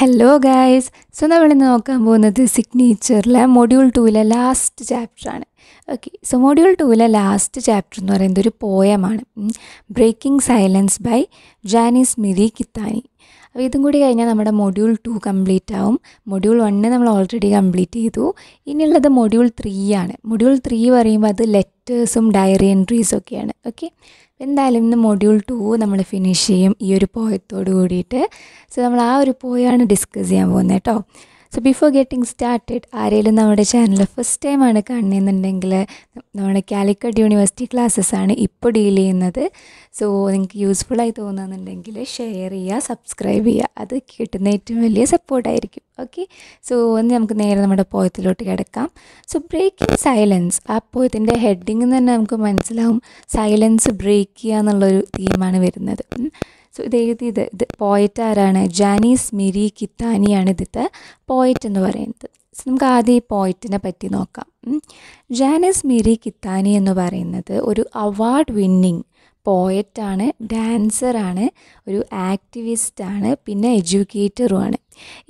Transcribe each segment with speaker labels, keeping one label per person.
Speaker 1: Hello guys so നമ്മളിന്ന് നോക്കാൻ പോകുന്നത് സിഗ്നേച്ചറിലെ മൊഡ്യൂൾ ടൂവിലെ ലാസ്റ്റ് ചാപ്റ്ററാണ് ഓക്കെ സോ മൊഡ്യൂൾ ടൂവിലെ ലാസ്റ്റ് ചാപ്റ്റർ എന്ന് പറയുന്നത് ഒരു പോയമാണ് breaking silence by Janice Mirikitani അപ്പോൾ ഇതും കൂടി കഴിഞ്ഞാൽ നമ്മുടെ മൊഡ്യൂൾ ടു കംപ്ലീറ്റ് ആവും മൊഡ്യൂൾ വണ്ണ് നമ്മൾ ഓൾറെഡി കംപ്ലീറ്റ് ചെയ്തു ഇനിയുള്ളത് മൊഡ്യൂൾ ത്രീ ആണ് മൊഡ്യൂൾ ത്രീ പറയുമ്പോൾ അത് ലെറ്റേഴ്സും ഡയറി എൻട്രീസും ഒക്കെയാണ് ഓക്കെ എന്തായാലും ഇന്ന് മൊഡ്യൂൾ ടു നമ്മൾ ഫിനിഷ് ചെയ്യും ഈ ഒരു പോയത്തോട് കൂടിയിട്ട് സോ നമ്മൾ ആ ഒരു പോയാണ് ഡിസ്കസ് ചെയ്യാൻ പോകുന്നത് കേട്ടോ സോ ബിഫോർ ഗെറ്റിംഗ് സ്റ്റാർട്ടഡ് ആരെങ്കിലും നമ്മുടെ ചാനൽ ഫസ്റ്റ് ടൈം ആണ് കാണുന്നതെന്നുണ്ടെങ്കിൽ നമ്മുടെ കാലിക്കട്ട് യൂണിവേഴ്സിറ്റി ക്ലാസ്സസ് ആണ് ഇപ്പോൾ ഡീൽ ചെയ്യുന്നത് സോ നിങ്ങൾക്ക് യൂസ്ഫുള്ളായി തോന്നുന്നുണ്ടെങ്കിൽ ഷെയർ ചെയ്യുക സബ്സ്ക്രൈബ് ചെയ്യുക അത് കിട്ടുന്ന ഏറ്റവും വലിയ സപ്പോർട്ടായിരിക്കും ഓക്കെ സോ ഒന്ന് നമുക്ക് നേരെ നമ്മുടെ പോയത്തിലോട്ട് കിടക്കാം സോ ബ്രേക്കിംഗ് സൈലൻസ് ആ പോയത്തിൻ്റെ ഹെഡിങ് തന്നെ നമുക്ക് മനസ്സിലാവും സൈലൻസ് ബ്രേക്ക് ചെയ്യുക എന്നുള്ളൊരു തീമാണ് വരുന്നത് സോ ഇത് എഴുതിയത് ഇത് പോയറ്റ് ആരാണ് ജാനീസ് മെരി കിത്താനിയാണ് ഇതിത്തെ പോയറ്റ് എന്ന് പറയുന്നത് നമുക്ക് ആദ്യം ഈ പോയറ്റിനെ പറ്റി നോക്കാം ജാനീസ് മെരി കിത്താനി എന്ന് പറയുന്നത് ഒരു അവാർഡ് വിന്നിങ് പോയറ്റാണ് ഡാൻസറാണ് ഒരു ആക്ടിവിസ്റ്റാണ് പിന്നെ എഡ്യൂക്കേറ്ററുമാണ്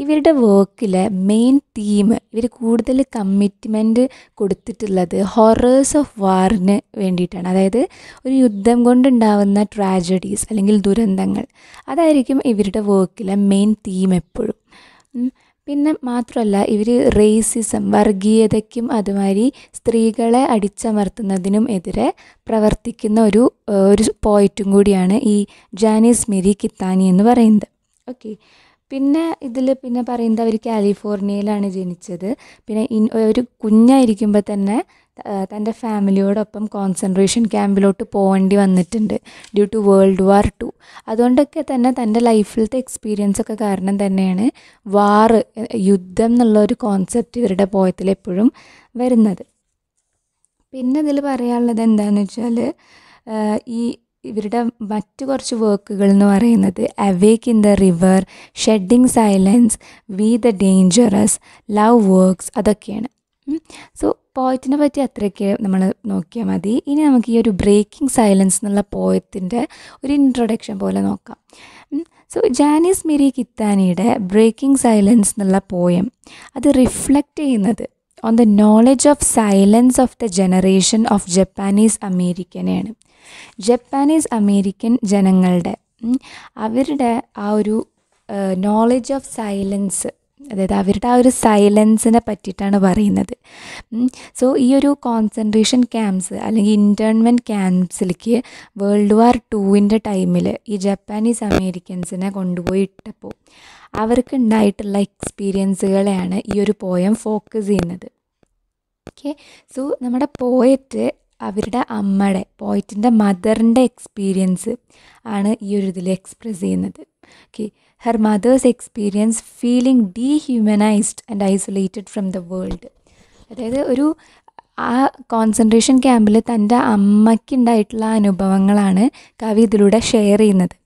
Speaker 1: ഇവരുടെ വർക്കിലെ മെയിൻ തീം ഇവർ കൂടുതൽ കമ്മിറ്റ്മെൻറ്റ് കൊടുത്തിട്ടുള്ളത് ഹൊറേഴ്സ് ഓഫ് വാറിന് വേണ്ടിയിട്ടാണ് അതായത് ഒരു യുദ്ധം കൊണ്ടുണ്ടാവുന്ന ട്രാജഡീസ് അല്ലെങ്കിൽ ദുരന്തങ്ങൾ അതായിരിക്കും ഇവരുടെ വർക്കിലെ മെയിൻ തീം എപ്പോഴും പിന്നെ മാത്രമല്ല ഇവർ റേസിസം വർഗീയതയ്ക്കും അതുമാതിരി സ്ത്രീകളെ അടിച്ചമർത്തുന്നതിനും എതിരെ പ്രവർത്തിക്കുന്ന ഒരു ഒരു പോയിറ്റും കൂടിയാണ് ഈ ജാനീസ് മെരി കിത്താനി എന്ന് പറയുന്നത് ഓക്കെ പിന്നെ ഇതിൽ പിന്നെ പറയുന്നത് അവർ കാലിഫോർണിയയിലാണ് ജനിച്ചത് പിന്നെ ഒരു കുഞ്ഞായിരിക്കുമ്പോൾ തന്നെ തൻ്റെ ഫാമിലിയോടൊപ്പം കോൺസെൻട്രേഷൻ ക്യാമ്പിലോട്ട് പോകേണ്ടി വന്നിട്ടുണ്ട് due to world war two അതുകൊണ്ടൊക്കെ തന്നെ തൻ്റെ ലൈഫിലത്തെ എക്സ്പീരിയൻസ് ഒക്കെ കാരണം തന്നെയാണ് വാർ യുദ്ധം എന്നുള്ള ഒരു കോൺസെപ്റ്റ് ഇവരുടെ പോയത്തിൽ എപ്പോഴും വരുന്നത് പിന്നെ ഇതിൽ പറയാനുള്ളത് എന്താണെന്ന് വെച്ചാൽ ഈ ഇവരുടെ മറ്റു കുറച്ച് വർക്കുകൾ എന്ന് പറയുന്നത് awake in the river shedding silence we the dangerous love works അതൊക്കെയാണ് സോ പോയറ്റിനെ പറ്റി അത്രയൊക്കെ നമ്മൾ നോക്കിയാൽ മതി ഇനി നമുക്ക് ഈ ഒരു ബ്രേക്കിംഗ് സൈലൻസ് എന്നുള്ള പോയത്തിൻ്റെ ഒരു ഇൻട്രൊഡക്ഷൻ പോലെ നോക്കാം സോ ജാനീസ് മിരി കിത്താനിയുടെ ബ്രേക്കിംഗ് സൈലൻസ് എന്നുള്ള പോയം അത് റിഫ്ലക്റ്റ് ചെയ്യുന്നത് on the knowledge of silence of the generation of Japanese അമേരിക്കനെയാണ് ജപ്പാനീസ് അമേരിക്കൻ ജനങ്ങളുടെ അവരുടെ ആ ഒരു നോളജ് ഓഫ് സൈലൻസ് അതായത് അവരുടെ ആ ഒരു സൈലൻസിനെ പറ്റിയിട്ടാണ് പറയുന്നത് സോ ഈ ഒരു കോൺസെൻട്രേഷൻ ക്യാമ്പ്സ് അല്ലെങ്കിൽ ഇൻറ്റേൺമെൻറ്റ് ക്യാമ്പ്സിലേക്ക് വേൾഡ് വാർ ടൂവിൻ്റെ ടൈമിൽ ഈ ജപ്പാനീസ് അമേരിക്കൻസിനെ കൊണ്ടുപോയി ഇട്ടപ്പോൾ അവർക്ക് ഉണ്ടായിട്ടുള്ള എക്സ്പീരിയൻസുകളെയാണ് ഈ ഒരു പോയം ഫോക്കസ് ചെയ്യുന്നത് ഓക്കെ സോ നമ്മുടെ പോയറ്റ് അവരുടെ അമ്മയുടെ പോയറ്റിൻ്റെ മദറിൻ്റെ എക്സ്പീരിയൻസ് ആണ് ഈ ഒരു ഇതിൽ എക്സ്പ്രസ് ചെയ്യുന്നത് okay her mother's experience feeling dehumanized and isolated from the world അതായത് ഒരു ആ കോൺസെൻട്രേഷൻ ക്യാമ്പിൽ തൻ്റെ അമ്മയ്ക്കുണ്ടായിട്ടുള്ള അനുഭവങ്ങളാണ് കവി ഇതിലൂടെ ഷെയർ ചെയ്യുന്നത്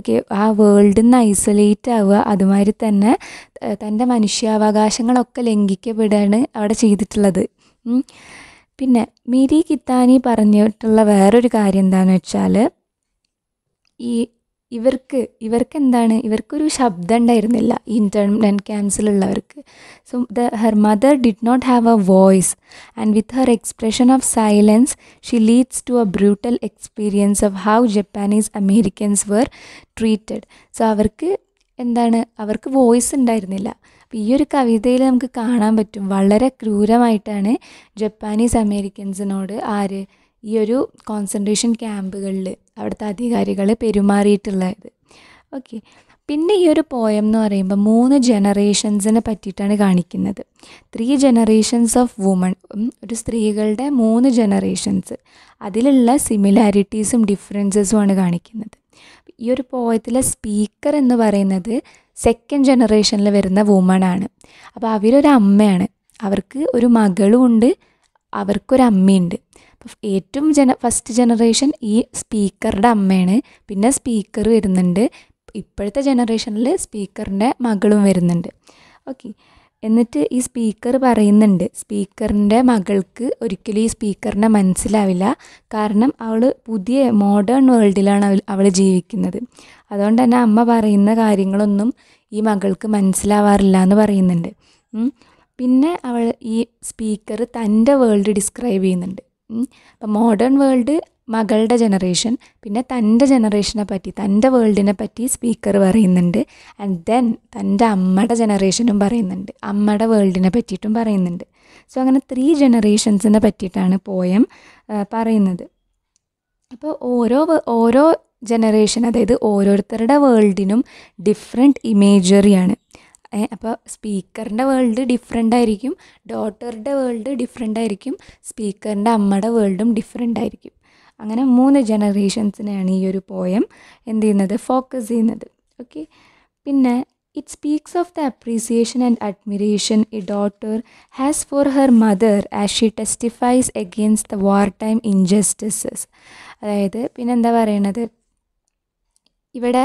Speaker 1: ഓക്കെ ആ വേൾഡിൽ നിന്ന് ഐസൊലേറ്റ് ആവുക അതുമാതിരി തന്നെ തൻ്റെ മനുഷ്യാവകാശങ്ങളൊക്കെ ലംഘിക്കപ്പെടുകയാണ് അവിടെ ചെയ്തിട്ടുള്ളത് പിന്നെ മിരി കിത്താനി പറഞ്ഞിട്ടുള്ള വേറൊരു കാര്യം എന്താണെന്ന് വെച്ചാൽ ഈ ഇവർക്ക് ഇവർക്ക് എന്താണ് ഇവർക്കൊരു ശബ്ദം ഉണ്ടായിരുന്നില്ല ഇൻറ്റർമെൻറ്റ് ക്യാൻസറുള്ളവർക്ക് so the her mother did not have a voice and with her expression of silence she leads to a brutal experience of how Japanese Americans were treated so അവർക്ക് എന്താണ് അവർക്ക് വോയിസ് ഉണ്ടായിരുന്നില്ല അപ്പോൾ ഈ ഒരു കവിതയിൽ നമുക്ക് കാണാൻ പറ്റും വളരെ ക്രൂരമായിട്ടാണ് ജപ്പാനീസ് അമേരിക്കൻസിനോട് ആര് ഈ ഒരു കോൺസെൻട്രേഷൻ ക്യാമ്പുകളിൽ അവിടുത്തെ അധികാരികൾ പെരുമാറിയിട്ടുള്ളത് ഓക്കെ പിന്നെ ഈ ഒരു പോയം എന്ന് പറയുമ്പോൾ മൂന്ന് ജനറേഷൻസിനെ പറ്റിയിട്ടാണ് കാണിക്കുന്നത് ത്രീ ജനറേഷൻസ് ഓഫ് വുമൺ ഒരു സ്ത്രീകളുടെ മൂന്ന് ജനറേഷൻസ് അതിലുള്ള സിമിലാരിറ്റീസും ഡിഫറൻസസും ആണ് കാണിക്കുന്നത് ഈ ഒരു പോയത്തിലെ സ്പീക്കർ എന്ന് പറയുന്നത് സെക്കൻഡ് ജനറേഷനിൽ വരുന്ന വുമൺ ആണ് അപ്പോൾ അവരൊരു അമ്മയാണ് അവർക്ക് ഒരു മകളുമുണ്ട് അവർക്കൊരു അമ്മയുണ്ട് അപ്പോൾ ഏറ്റവും ജന ഫസ്റ്റ് ജനറേഷൻ ഈ സ്പീക്കറുടെ അമ്മയാണ് പിന്നെ സ്പീക്കർ വരുന്നുണ്ട് ഇപ്പോഴത്തെ ജനറേഷനിൽ സ്പീക്കറിൻ്റെ മകളും വരുന്നുണ്ട് ഓക്കെ എന്നിട്ട് ഈ സ്പീക്കർ പറയുന്നുണ്ട് സ്പീക്കറിൻ്റെ മകൾക്ക് ഒരിക്കലും ഈ സ്പീക്കറിനെ മനസ്സിലാവില്ല കാരണം അവൾ പുതിയ മോഡേൺ വേൾഡിലാണ് അവൾ അവൾ ജീവിക്കുന്നത് അതുകൊണ്ട് തന്നെ അമ്മ പറയുന്ന കാര്യങ്ങളൊന്നും ഈ മകൾക്ക് മനസ്സിലാവാറില്ല എന്ന് പറയുന്നുണ്ട് പിന്നെ അവൾ ഈ സ്പീക്കർ തൻ്റെ വേൾഡ് ഡിസ്ക്രൈബ് ചെയ്യുന്നുണ്ട് അപ്പം മോഡേൺ വേൾഡ് മകളുടെ ജനറേഷൻ പിന്നെ തൻ്റെ ജനറേഷനെ പറ്റി തൻ്റെ വേൾഡിനെ പറ്റി സ്പീക്കർ പറയുന്നുണ്ട് ആൻഡ് ദെൻ തൻ്റെ അമ്മയുടെ ജനറേഷനും പറയുന്നുണ്ട് അമ്മയുടെ വേൾഡിനെ പറ്റിയിട്ടും പറയുന്നുണ്ട് സോ അങ്ങനെ ത്രീ ജനറേഷൻസിനെ പറ്റിയിട്ടാണ് പോയം പറയുന്നത് അപ്പോൾ ഓരോ ഓരോ ജനറേഷൻ അതായത് ഓരോരുത്തരുടെ വേൾഡിനും ഡിഫറെൻറ്റ് ഇമേജറിയാണ് അപ്പോൾ സ്പീക്കറിൻ്റെ വേൾഡ് ഡിഫറെൻ്റ് ആയിരിക്കും ഡോട്ടറുടെ വേൾഡ് ഡിഫറെൻ്റ് ആയിരിക്കും സ്പീക്കറിൻ്റെ അമ്മയുടെ വേൾഡും ഡിഫറെൻ്റ് ആയിരിക്കും അങ്ങനെ മൂന്ന് ജനറേഷൻസിനെയാണ് ഈ ഒരു പോയം എന്ത് ചെയ്യുന്നത് ഫോക്കസ് ചെയ്യുന്നത് ഓക്കെ പിന്നെ it speaks of the appreciation and admiration a daughter has for her mother as she testifies against the war time injustices അതായത് പിന്നെന്താ പറയണത് ഇവിടെ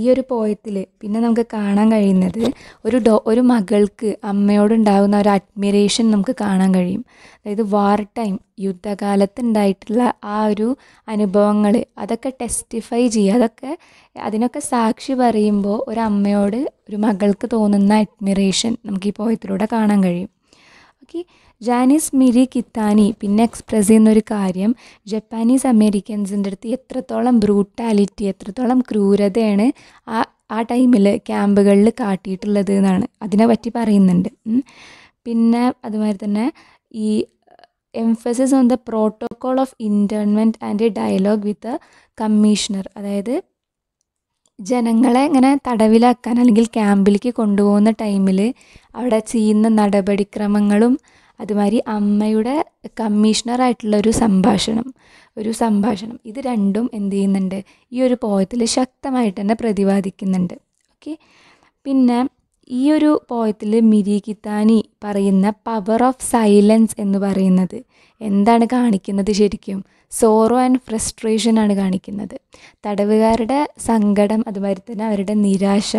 Speaker 1: ഈ ഒരു പോയത്തിൽ പിന്നെ നമുക്ക് കാണാൻ കഴിയുന്നത് ഒരു ഡോ ഒരു മകൾക്ക് അമ്മയോടുണ്ടാകുന്ന ഒരു അഡ്മിറേഷൻ നമുക്ക് കാണാൻ കഴിയും അതായത് വാർ ടൈം യുദ്ധകാലത്ത് ഉണ്ടായിട്ടുള്ള ആ ഒരു അനുഭവങ്ങൾ അതൊക്കെ ടെസ്റ്റിഫൈ ചെയ്യുക അതൊക്കെ അതിനൊക്കെ സാക്ഷി പറയുമ്പോൾ ഒരു അമ്മയോട് ഒരു മകൾക്ക് തോന്നുന്ന അഡ്മിറേഷൻ നമുക്ക് ഈ പോയത്തിലൂടെ കാണാൻ കഴിയും ഓക്കെ ജാനിസ് മിരി കിത്താനി പിന്നെ എക്സ്പ്രസ് ചെയ്യുന്നൊരു കാര്യം ജപ്പാനീസ് അമേരിക്കൻസിൻ്റെ അടുത്ത് എത്രത്തോളം ബ്രൂട്ടാലിറ്റി എത്രത്തോളം ക്രൂരതയാണ് ആ ആ ടൈമിൽ ക്യാമ്പുകളിൽ കാട്ടിയിട്ടുള്ളത് എന്നാണ് അതിനെ പറ്റി പറയുന്നുണ്ട് പിന്നെ അതുമാതിരി തന്നെ ഈ emphasis on the protocol of internment and a dialogue with commissioner അതായത് ജനങ്ങളെ ഇങ്ങനെ തടവിലാക്കാൻ അല്ലെങ്കിൽ ക്യാമ്പിലേക്ക് കൊണ്ടുപോകുന്ന ടൈമിൽ അവിടെ ചെയ്യുന്ന നടപടിക്രമങ്ങളും അതുമാതിരി അമ്മയുടെ കമ്മീഷണറായിട്ടുള്ള ഒരു സംഭാഷണം ഒരു സംഭാഷണം ഇത് രണ്ടും എന്ത് ചെയ്യുന്നുണ്ട് ഈ ഒരു പോയത്തിൽ ശക്തമായിട്ട് തന്നെ പ്രതിപാദിക്കുന്നുണ്ട് ഓക്കെ പിന്നെ ഈ ഒരു പോയത്തിൽ മിരി പറയുന്ന പവർ ഓഫ് സൈലൻസ് എന്ന് പറയുന്നത് എന്താണ് കാണിക്കുന്നത് ശരിക്കും സോറോ ആൻഡ് ഫ്രസ്ട്രേഷൻ ആണ് കാണിക്കുന്നത് തടവുകാരുടെ സങ്കടം അതുമാതിരി തന്നെ അവരുടെ നിരാശ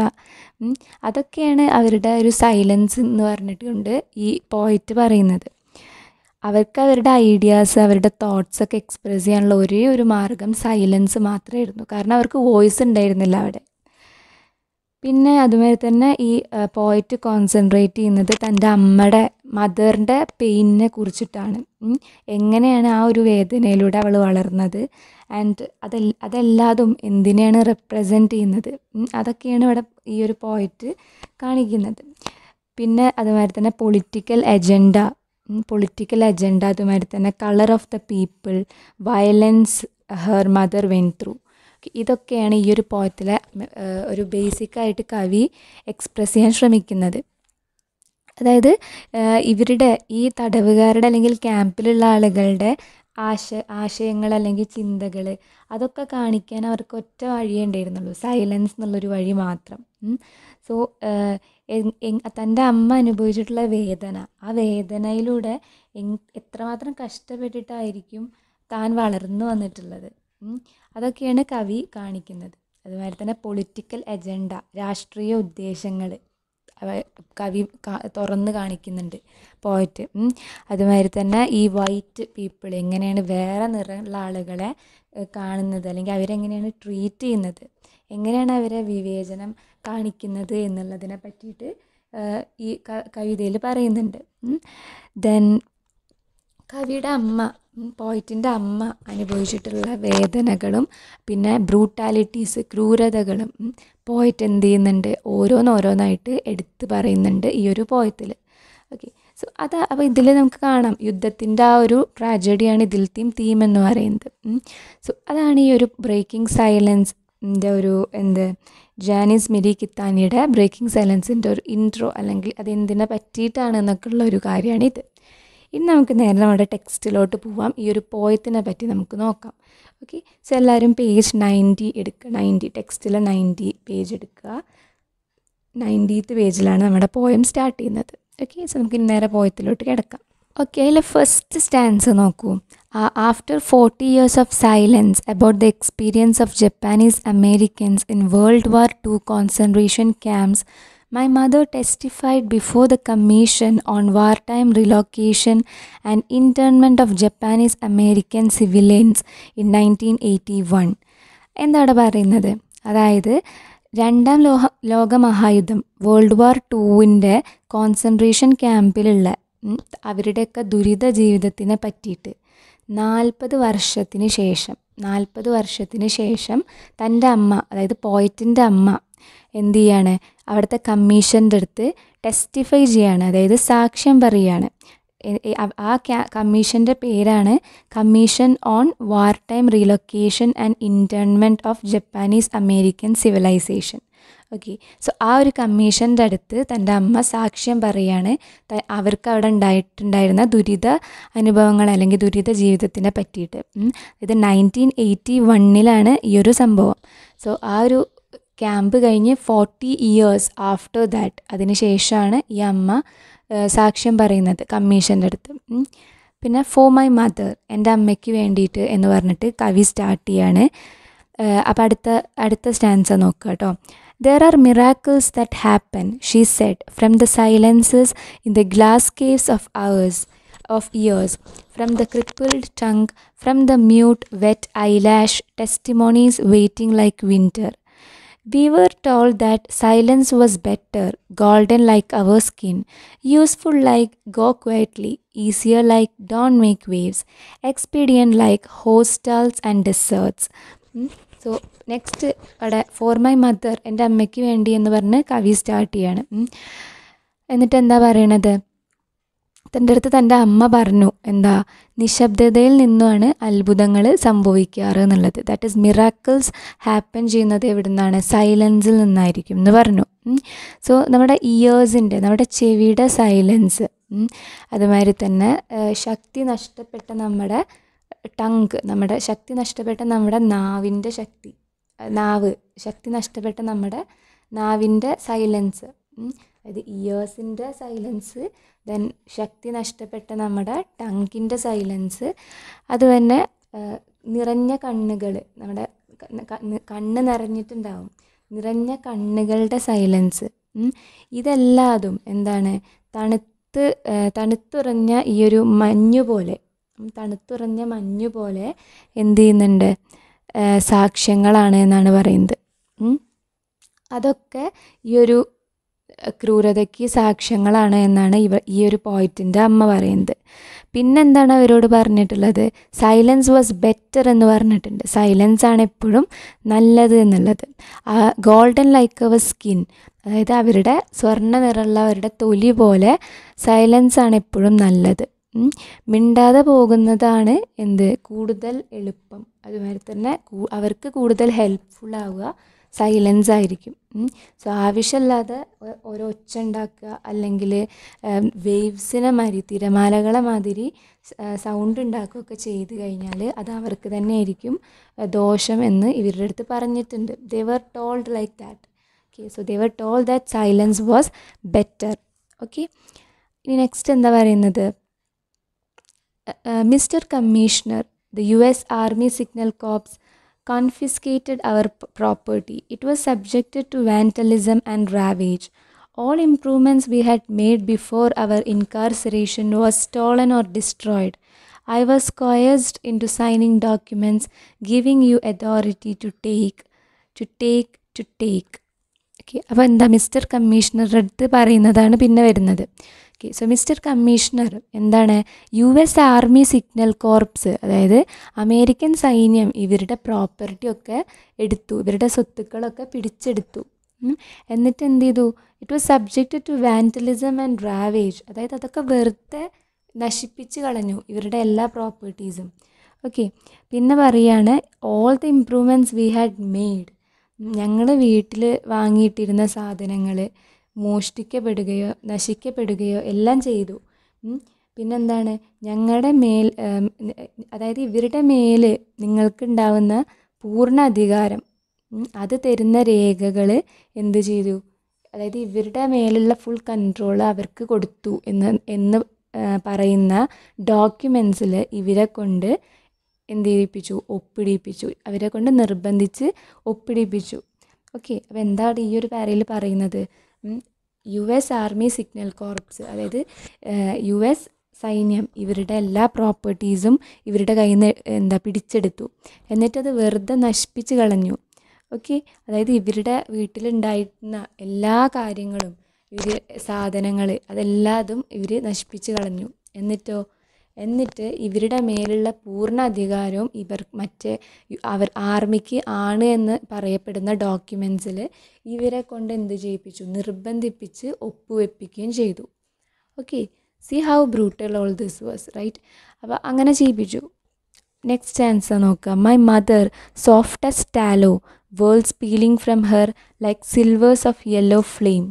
Speaker 1: അതൊക്കെയാണ് അവരുടെ ഒരു സൈലൻസ് എന്ന് പറഞ്ഞിട്ടുണ്ട് ഈ പോയറ്റ് പറയുന്നത് അവർക്ക് അവരുടെ ഐഡിയാസ് അവരുടെ തോട്ട്സ് ഒക്കെ എക്സ്പ്രസ് ചെയ്യാനുള്ള ഒരേ ഒരു മാർഗം സൈലൻസ് മാത്രമായിരുന്നു കാരണം അവർക്ക് വോയിസ് ഉണ്ടായിരുന്നില്ല അവിടെ പിന്നെ അതുമാതിരി തന്നെ ഈ പോയറ്റ് കോൺസെൻട്രേറ്റ് ചെയ്യുന്നത് തൻ്റെ അമ്മയുടെ മദറിൻ്റെ പെയിനിനെ കുറിച്ചിട്ടാണ് എങ്ങനെയാണ് ആ ഒരു വേദനയിലൂടെ അവൾ വളർന്നത് ആൻഡ് അതെ അതെല്ലാതും എന്തിനെയാണ് റെപ്രസെൻ്റ് ചെയ്യുന്നത് അതൊക്കെയാണ് ഇവിടെ ഈ ഒരു പോയറ്റ് കാണിക്കുന്നത് പിന്നെ അതുമാതിരി തന്നെ പൊളിറ്റിക്കൽ അജണ്ട പൊളിറ്റിക്കൽ അജണ്ട അതുമാതിരി തന്നെ colour of the people violence her mother went through ഇതൊക്കെയാണ് ഈ ഒരു പോയത്തിലെ ഒരു ബേസിക്കായിട്ട് കവി എക്സ്പ്രസ് ചെയ്യാൻ ശ്രമിക്കുന്നത് അതായത് ഇവരുടെ ഈ തടവുകാരുടെ അല്ലെങ്കിൽ ക്യാമ്പിലുള്ള ആളുകളുടെ ആശ ആശയങ്ങൾ അല്ലെങ്കിൽ ചിന്തകൾ അതൊക്കെ കാണിക്കാൻ അവർക്ക് ഒറ്റ വഴിയേ ഉണ്ടായിരുന്നുള്ളൂ സൈലൻസ് എന്നുള്ളൊരു വഴി മാത്രം സോ തൻ്റെ അമ്മ അനുഭവിച്ചിട്ടുള്ള വേദന ആ വേദനയിലൂടെ എത്രമാത്രം കഷ്ടപ്പെട്ടിട്ടായിരിക്കും താൻ വളർന്നു വന്നിട്ടുള്ളത് അതൊക്കെയാണ് കവി കാണിക്കുന്നത് അതുപോലെ തന്നെ പൊളിറ്റിക്കൽ എജണ്ട രാഷ്ട്രീയ ഉദ്ദേശങ്ങൾ കവി തുറന്ന് കാണിക്കുന്നുണ്ട് പോയിട്ട് അതുമാതിരി തന്നെ ഈ വൈറ്റ് പീപ്പിൾ എങ്ങനെയാണ് വേറെ നിറമുള്ള ആളുകളെ കാണുന്നത് അല്ലെങ്കിൽ അവരെങ്ങനെയാണ് ട്രീറ്റ് ചെയ്യുന്നത് എങ്ങനെയാണ് അവരെ വിവേചനം കാണിക്കുന്നത് എന്നുള്ളതിനെ പറ്റിയിട്ട് ഈ കവിതയിൽ പറയുന്നുണ്ട് ദെൻ കവിയുടെ അമ്മ പോയിറ്റിൻ്റെ അമ്മ അനുഭവിച്ചിട്ടുള്ള വേദനകളും പിന്നെ ബ്രൂട്ടാലിറ്റീസ് ക്രൂരതകളും പോയറ്റ് എന്ത് ചെയ്യുന്നുണ്ട് ഓരോന്നോരോന്നായിട്ട് എടുത്ത് പറയുന്നുണ്ട് ഈ ഒരു പോയത്തിൽ ഓക്കെ സോ അത് അപ്പോൾ ഇതിൽ നമുക്ക് കാണാം യുദ്ധത്തിൻ്റെ ആ ഒരു ട്രാജഡിയാണ് ഇതിലത്തെയും തീം എന്ന് പറയുന്നത് സോ അതാണ് ഈ ഒരു ബ്രേക്കിംഗ് സൈലൻസിൻ്റെ ഒരു എന്ത് ജാനിസ് മിരി കിത്താനിയുടെ ബ്രേക്കിംഗ് സൈലൻസിൻ്റെ ഒരു ഇൻട്രോ അല്ലെങ്കിൽ അതെന്തിനെ ഉള്ള ഒരു കാര്യമാണിത് ഇനി നമുക്ക് നേരെ നമ്മുടെ ടെക്സ്റ്റിലോട്ട് പോവാം ഈ ഒരു പോയത്തിനെ പറ്റി നമുക്ക് നോക്കാം ഓക്കെ സോ എല്ലാവരും പേജ് നയൻറ്റി എടുക്കുക നയൻറ്റി ടെക്സ്റ്റിലെ നയൻറ്റി പേജ് എടുക്കുക നയൻറ്റീത്ത് പേജിലാണ് നമ്മുടെ പോയം സ്റ്റാർട്ട് ചെയ്യുന്നത് ഓക്കെ സോ നമുക്ക് നേരെ പോയത്തിലോട്ട് കിടക്കാം ഓക്കെ അതിലെ ഫസ്റ്റ് സ്റ്റാൻസ് നോക്കൂ after forty years of silence about the experience of Japanese Americans in world war two concentration camps My mother testified before the Commission on Wartime Relocation and Internment of Japanese American Civilians in 1981. എന്താണ് പറയുന്നത് അതായത് രണ്ടാം ലോക ലോകമഹായുദ്ധം world war ടുവിൻ്റെ concentration ക്യാമ്പിലുള്ള അവരുടെയൊക്കെ ദുരിത ജീവിതത്തിനെ പറ്റിയിട്ട് നാൽപ്പത് വർഷത്തിന് ശേഷം നാൽപ്പത് വർഷത്തിന് ശേഷം തൻ്റെ അമ്മ അതായത് പോയറ്റിൻ്റെ അമ്മ എന്ത് ചെയ്യാണ് അവിടുത്തെ കമ്മീഷൻ്റെ അടുത്ത് ടെസ്റ്റിഫൈ ചെയ്യാണ് അതായത് സാക്ഷ്യം പറയുകയാണ് ആ കമ്മീഷൻ്റെ പേരാണ് commission on war time relocation and internment of Japanese American civilisation okay so ആ ഒരു കമ്മീഷൻ്റെ അടുത്ത് തൻ്റെ അമ്മ സാക്ഷ്യം പറയുകയാണ് അവർക്ക് അവിടെ ഉണ്ടായിട്ടുണ്ടായിരുന്ന ദുരിത അനുഭവങ്ങൾ അല്ലെങ്കിൽ ദുരിത ജീവിതത്തിനെ പറ്റിയിട്ട് ഇത് നയൻറ്റീൻ എയ്റ്റി വണ്ണിലാണ് ഈ ഒരു സംഭവം സോ ആ ഒരു ക്യാമ്പ് കഴിഞ്ഞ് ഫോർട്ടി ഇയേഴ്സ് ആഫ്റ്റർ ദാറ്റ് അതിന് ശേഷമാണ് ഈ അമ്മ സാക്ഷ്യം പറയുന്നത് കമ്മീഷൻ്റെ അടുത്ത് പിന്നെ ഫോർ മൈ മദർ എൻ്റെ അമ്മയ്ക്ക് വേണ്ടിയിട്ട് എന്ന് പറഞ്ഞിട്ട് കവി സ്റ്റാർട്ട് ചെയ്യാണ് അപ്പോൾ അടുത്ത അടുത്ത സ്റ്റാൻസ നോക്കുക കേട്ടോ there are miracles that happen she said from the silences in the glass caves of our years from the crippled crippled from the mute wet eyelash testimonies waiting like winter We were told that silence was better, golden like our skin, useful like go quietly, easier like don't make waves, expedient like hostels and desserts. Hmm? next for my mother and I, എൻ്റെ and വേണ്ടി എന്ന് പറഞ്ഞ് കവി start And the Tenda പറയണത് തൻ്റെ അടുത്ത് തൻ്റെ അമ്മ പറഞ്ഞു എന്താ നിശബ്ദതയിൽ നിന്നുമാണ് അത്ഭുതങ്ങൾ സംഭവിക്കാറ് എന്നുള്ളത് ദാറ്റ് ഈസ് മിറാക്കിൾസ് ഹാപ്പൻ ചെയ്യുന്നത് എവിടെ നിന്നാണ് സൈലൻസിൽ നിന്നായിരിക്കും എന്ന് പറഞ്ഞു സോ നമ്മുടെ ഇയേഴ്സിൻ്റെ നമ്മുടെ ചെവിയുടെ സൈലൻസ് അതുമാതിരി തന്നെ ശക്തി നഷ്ടപ്പെട്ട നമ്മുടെ ടങ്ക് നമ്മുടെ ശക്തി നഷ്ടപ്പെട്ട നമ്മുടെ നാവിൻ്റെ ശക്തി നാവ് ശക്തി നഷ്ടപ്പെട്ട നമ്മുടെ നാവിൻ്റെ സൈലൻസ് അതായത് ഇയേഴ്സിൻ്റെ സൈലൻസ് ദെൻ ശക്തി നഷ്ടപ്പെട്ട നമ്മുടെ ടങ്കിൻ്റെ സൈലൻസ് അതുതന്നെ നിറഞ്ഞ കണ്ണുകൾ നമ്മുടെ കണ്ണ് നിറഞ്ഞിട്ടുണ്ടാവും നിറഞ്ഞ കണ്ണുകളുടെ സൈലൻസ് ഇതെല്ലാതും എന്താണ് തണുത്ത് തണുത്തുറഞ്ഞ ഈ ഒരു മഞ്ഞു പോലെ തണുത്തുറഞ്ഞ മഞ്ഞു പോലെ എന്ത് ചെയ്യുന്നുണ്ട് സാക്ഷ്യങ്ങളാണ് എന്നാണ് പറയുന്നത് അതൊക്കെ ഈ ഒരു ക്രൂരതയ്ക്ക് സാക്ഷ്യങ്ങളാണ് എന്നാണ് ഇവ ഈ ഒരു പോയിറ്റിൻ്റെ അമ്മ പറയുന്നത് പിന്നെന്താണ് അവരോട് പറഞ്ഞിട്ടുള്ളത് സൈലൻസ് വാസ് ബെറ്റർ എന്ന് പറഞ്ഞിട്ടുണ്ട് സൈലൻസ് ആണ് എപ്പോഴും നല്ലത് എന്നുള്ളത് ആ ഗോൾഡൻ ലൈക്ക് അവർ സ്കിൻ അതായത് അവരുടെ സ്വർണ്ണ നിറമുള്ള അവരുടെ തൊലി പോലെ സൈലൻസ് ആണ് എപ്പോഴും നല്ലത് മിണ്ടാതെ പോകുന്നതാണ് എന്ത് കൂടുതൽ എളുപ്പം അതുപോലെ തന്നെ അവർക്ക് കൂടുതൽ ഹെൽപ്ഫുൾ ആവുക സൈലൻസ് ആയിരിക്കും സോ ആവശ്യമില്ലാതെ ഓരോ ഒച്ച ഉണ്ടാക്കുക അല്ലെങ്കിൽ വേവ്സിനെ മാതിരി തിരമാലകളെ മാതിരി സൗണ്ട് ഉണ്ടാക്കുകയൊക്കെ ചെയ്ത് കഴിഞ്ഞാൽ അത് അവർക്ക് തന്നെ ആയിരിക്കും ദോഷം എന്ന് ഇവരുടെ അടുത്ത് പറഞ്ഞിട്ടുണ്ട് they were told like that okay so they were told that silence was better okay ഇനി നെക്സ്റ്റ് എന്താ പറയുന്നത് mister commissioner the U S army signal corps confiscated our property. It was subjected to vandalism and ravage. All improvements we had made before our incarceration was stolen or destroyed. I was coerced into signing documents giving you authority to take, to take, to take. Okay, അപ്പോൾ എന്താ mister commissioner അടുത്ത് പറയുന്നതാണ് പിന്നെ വരുന്നത് okay so mister commissioner എന്താണ് U S army signal corps അതായത് American സൈന്യം ഇവരുടെ പ്രോപ്പർട്ടി ഒക്കെ എടുത്തു ഇവരുടെ സ്വത്തുക്കളൊക്കെ പിടിച്ചെടുത്തു എന്നിട്ട് എന്ത് ചെയ്തു it was subject to vandalism and ravage അതായത് അതൊക്കെ വെറുതെ നശിപ്പിച്ച് കളഞ്ഞു ഇവരുടെ എല്ലാ പ്രോപ്പർട്ടീസും ഓക്കെ പിന്നെ പറയുകയാണ് all the improvements we had made ഞങ്ങൾ വീട്ടിൽ വാങ്ങിയിട്ടിരുന്ന സാധനങ്ങൾ മോഷ്ടിക്കപ്പെടുകയോ നശിക്കപ്പെടുകയോ എല്ലാം ചെയ്തു പിന്നെന്താണ് ഞങ്ങളുടെ മേൽ അതായത് ഇവരുടെ മേൽ നിങ്ങൾക്കുണ്ടാവുന്ന പൂർണ്ണ അധികാരം അത് തരുന്ന രേഖകൾ എന്ത് ചെയ്തു അതായത് ഇവരുടെ മേലുള്ള ഫുൾ കൺട്രോൾ അവർക്ക് കൊടുത്തു എന്ന് എന്ന് പറയുന്ന ഡോക്യുമെൻസിൽ ഇവരെ കൊണ്ട് എന്ത് ചെയ്യിപ്പിച്ചു ഒപ്പിടിപ്പിച്ചു അവരെ കൊണ്ട് നിർബന്ധിച്ച് ഒപ്പിടിപ്പിച്ചു ഓക്കെ അപ്പോൾ എന്താണ് ഈ ഒരു പാരയിൽ പറയുന്നത് U S army signal corps അതായത് യു എസ് സൈന്യം ഇവരുടെ എല്ലാ പ്രോപ്പർട്ടീസും ഇവരുടെ കയ്യിൽ നിന്ന് എന്താ പിടിച്ചെടുത്തു എന്നിട്ടത് വെറുതെ നശിപ്പിച്ച് കളഞ്ഞു ഓക്കെ അതായത് ഇവരുടെ വീട്ടിലുണ്ടായിരുന്ന എല്ലാ കാര്യങ്ങളും ഇവർ സാധനങ്ങൾ അതെല്ലാതും ഇവർ നശിപ്പിച്ച് കളഞ്ഞു എന്നിട്ടോ എന്നിട്ട് ഇവരുടെ മേലുള്ള പൂർണ്ണ അധികാരവും ഇവർ മറ്റേ അവർ ആർമിക്ക് ആണ് എന്ന് പറയപ്പെടുന്ന ഡോക്യുമെൻസിൽ ഇവരെ കൊണ്ട് എന്ത് ചെയ്യിപ്പിച്ചു നിർബന്ധിപ്പിച്ച് ഒപ്പുവെപ്പിക്കുകയും ചെയ്തു okay see how brutal all this was right അപ്പോൾ അങ്ങനെ ചെയ്യിപ്പിച്ചു നെക്സ്റ്റ് ആൻസർ നോക്കുക my mother softest tallow words peeling from her like slivers of yellow flame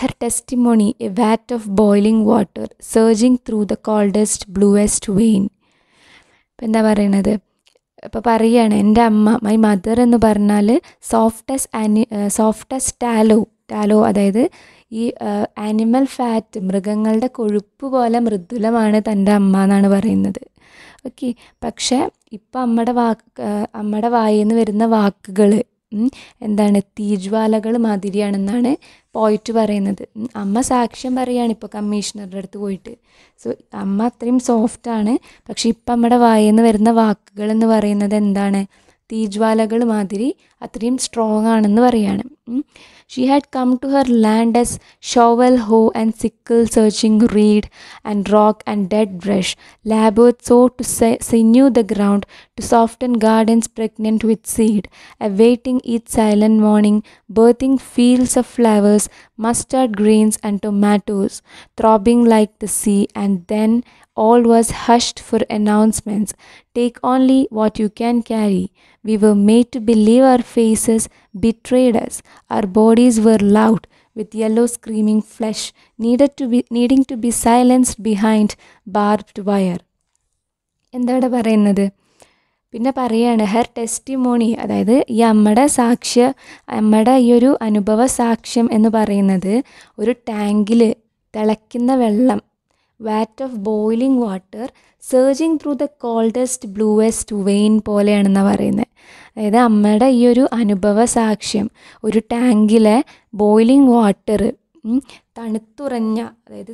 Speaker 1: her testimony a vat of boiling water surging through the coldest, bluest vein. ഇപ്പം എന്താ പറയണത് ഇപ്പം പറയുകയാണ് എൻ്റെ അമ്മ മൈ മദർ എന്ന് പറഞ്ഞാൽ സോഫ്റ്റസ്റ്റ് ആനി സോഫ്റ്റസ്റ്റ് ടാലോ ടാലോ അതായത് ഈ ആനിമൽ ഫാറ്റ് മൃഗങ്ങളുടെ കൊഴുപ്പ് പോലെ മൃദുലമാണ് തൻ്റെ അമ്മ എന്നാണ് പറയുന്നത് ഓക്കെ പക്ഷേ ഇപ്പം അമ്മയുടെ വാക്ക് അമ്മയുടെ വായിൽ നിന്ന് വരുന്ന വാക്കുകൾ എന്താണ് തീജ്വാലകൾ മാതിരിയാണെന്നാണ് പോയിട്ട് പറയുന്നത് അമ്മ സാക്ഷ്യം പറയുകയാണ് ഇപ്പോൾ കമ്മീഷണറുടെ അടുത്ത് പോയിട്ട് സോ അമ്മ അത്രയും സോഫ്റ്റാണ് പക്ഷേ ഇപ്പം നമ്മുടെ നിന്ന് വരുന്ന വാക്കുകൾ എന്ന് പറയുന്നത് എന്താണ് തീജ്വാലകൾ മാതിരി അത്രയും സ്ട്രോങ് ആണെന്ന് പറയുകയാണ് She had come to her land as shovel, hoe, and sickle searching reed and rock and dead brush, labored so to sinew the ground, to soften gardens pregnant with seed, awaiting each silent morning, birthing fields of flowers, mustard grains, and tomatoes, throbbing like the sea, and then all was hushed for announcements. Take only what you can carry. We were made to believe our faces betrayed us. Our bodies were loud with yellow screaming flesh, needed to be, needing to be silenced behind barbed wire. എന്താണ് പറയുന്നത് പിന്നെ പറയുകയാണ് her testimony അതായത് ഈ അമ്മയുടെ സാക്ഷ്യ അമ്മയുടെ ഈ ഒരു അനുഭവ സാക്ഷ്യം എന്ന് പറയുന്നത് ഒരു ടാങ്കിൽ തിളയ്ക്കുന്ന വെള്ളം vat of boiling water surging through the coldest bluest vein പോലെയാണെന്നാണ് പറയുന്നത് അതായത് അമ്മയുടെ ഈ ഒരു അനുഭവ സാക്ഷ്യം ഒരു ടാങ്കിലെ ബോയിലിംഗ് വാട്ടർ തണുത്തുറഞ്ഞ അതായത്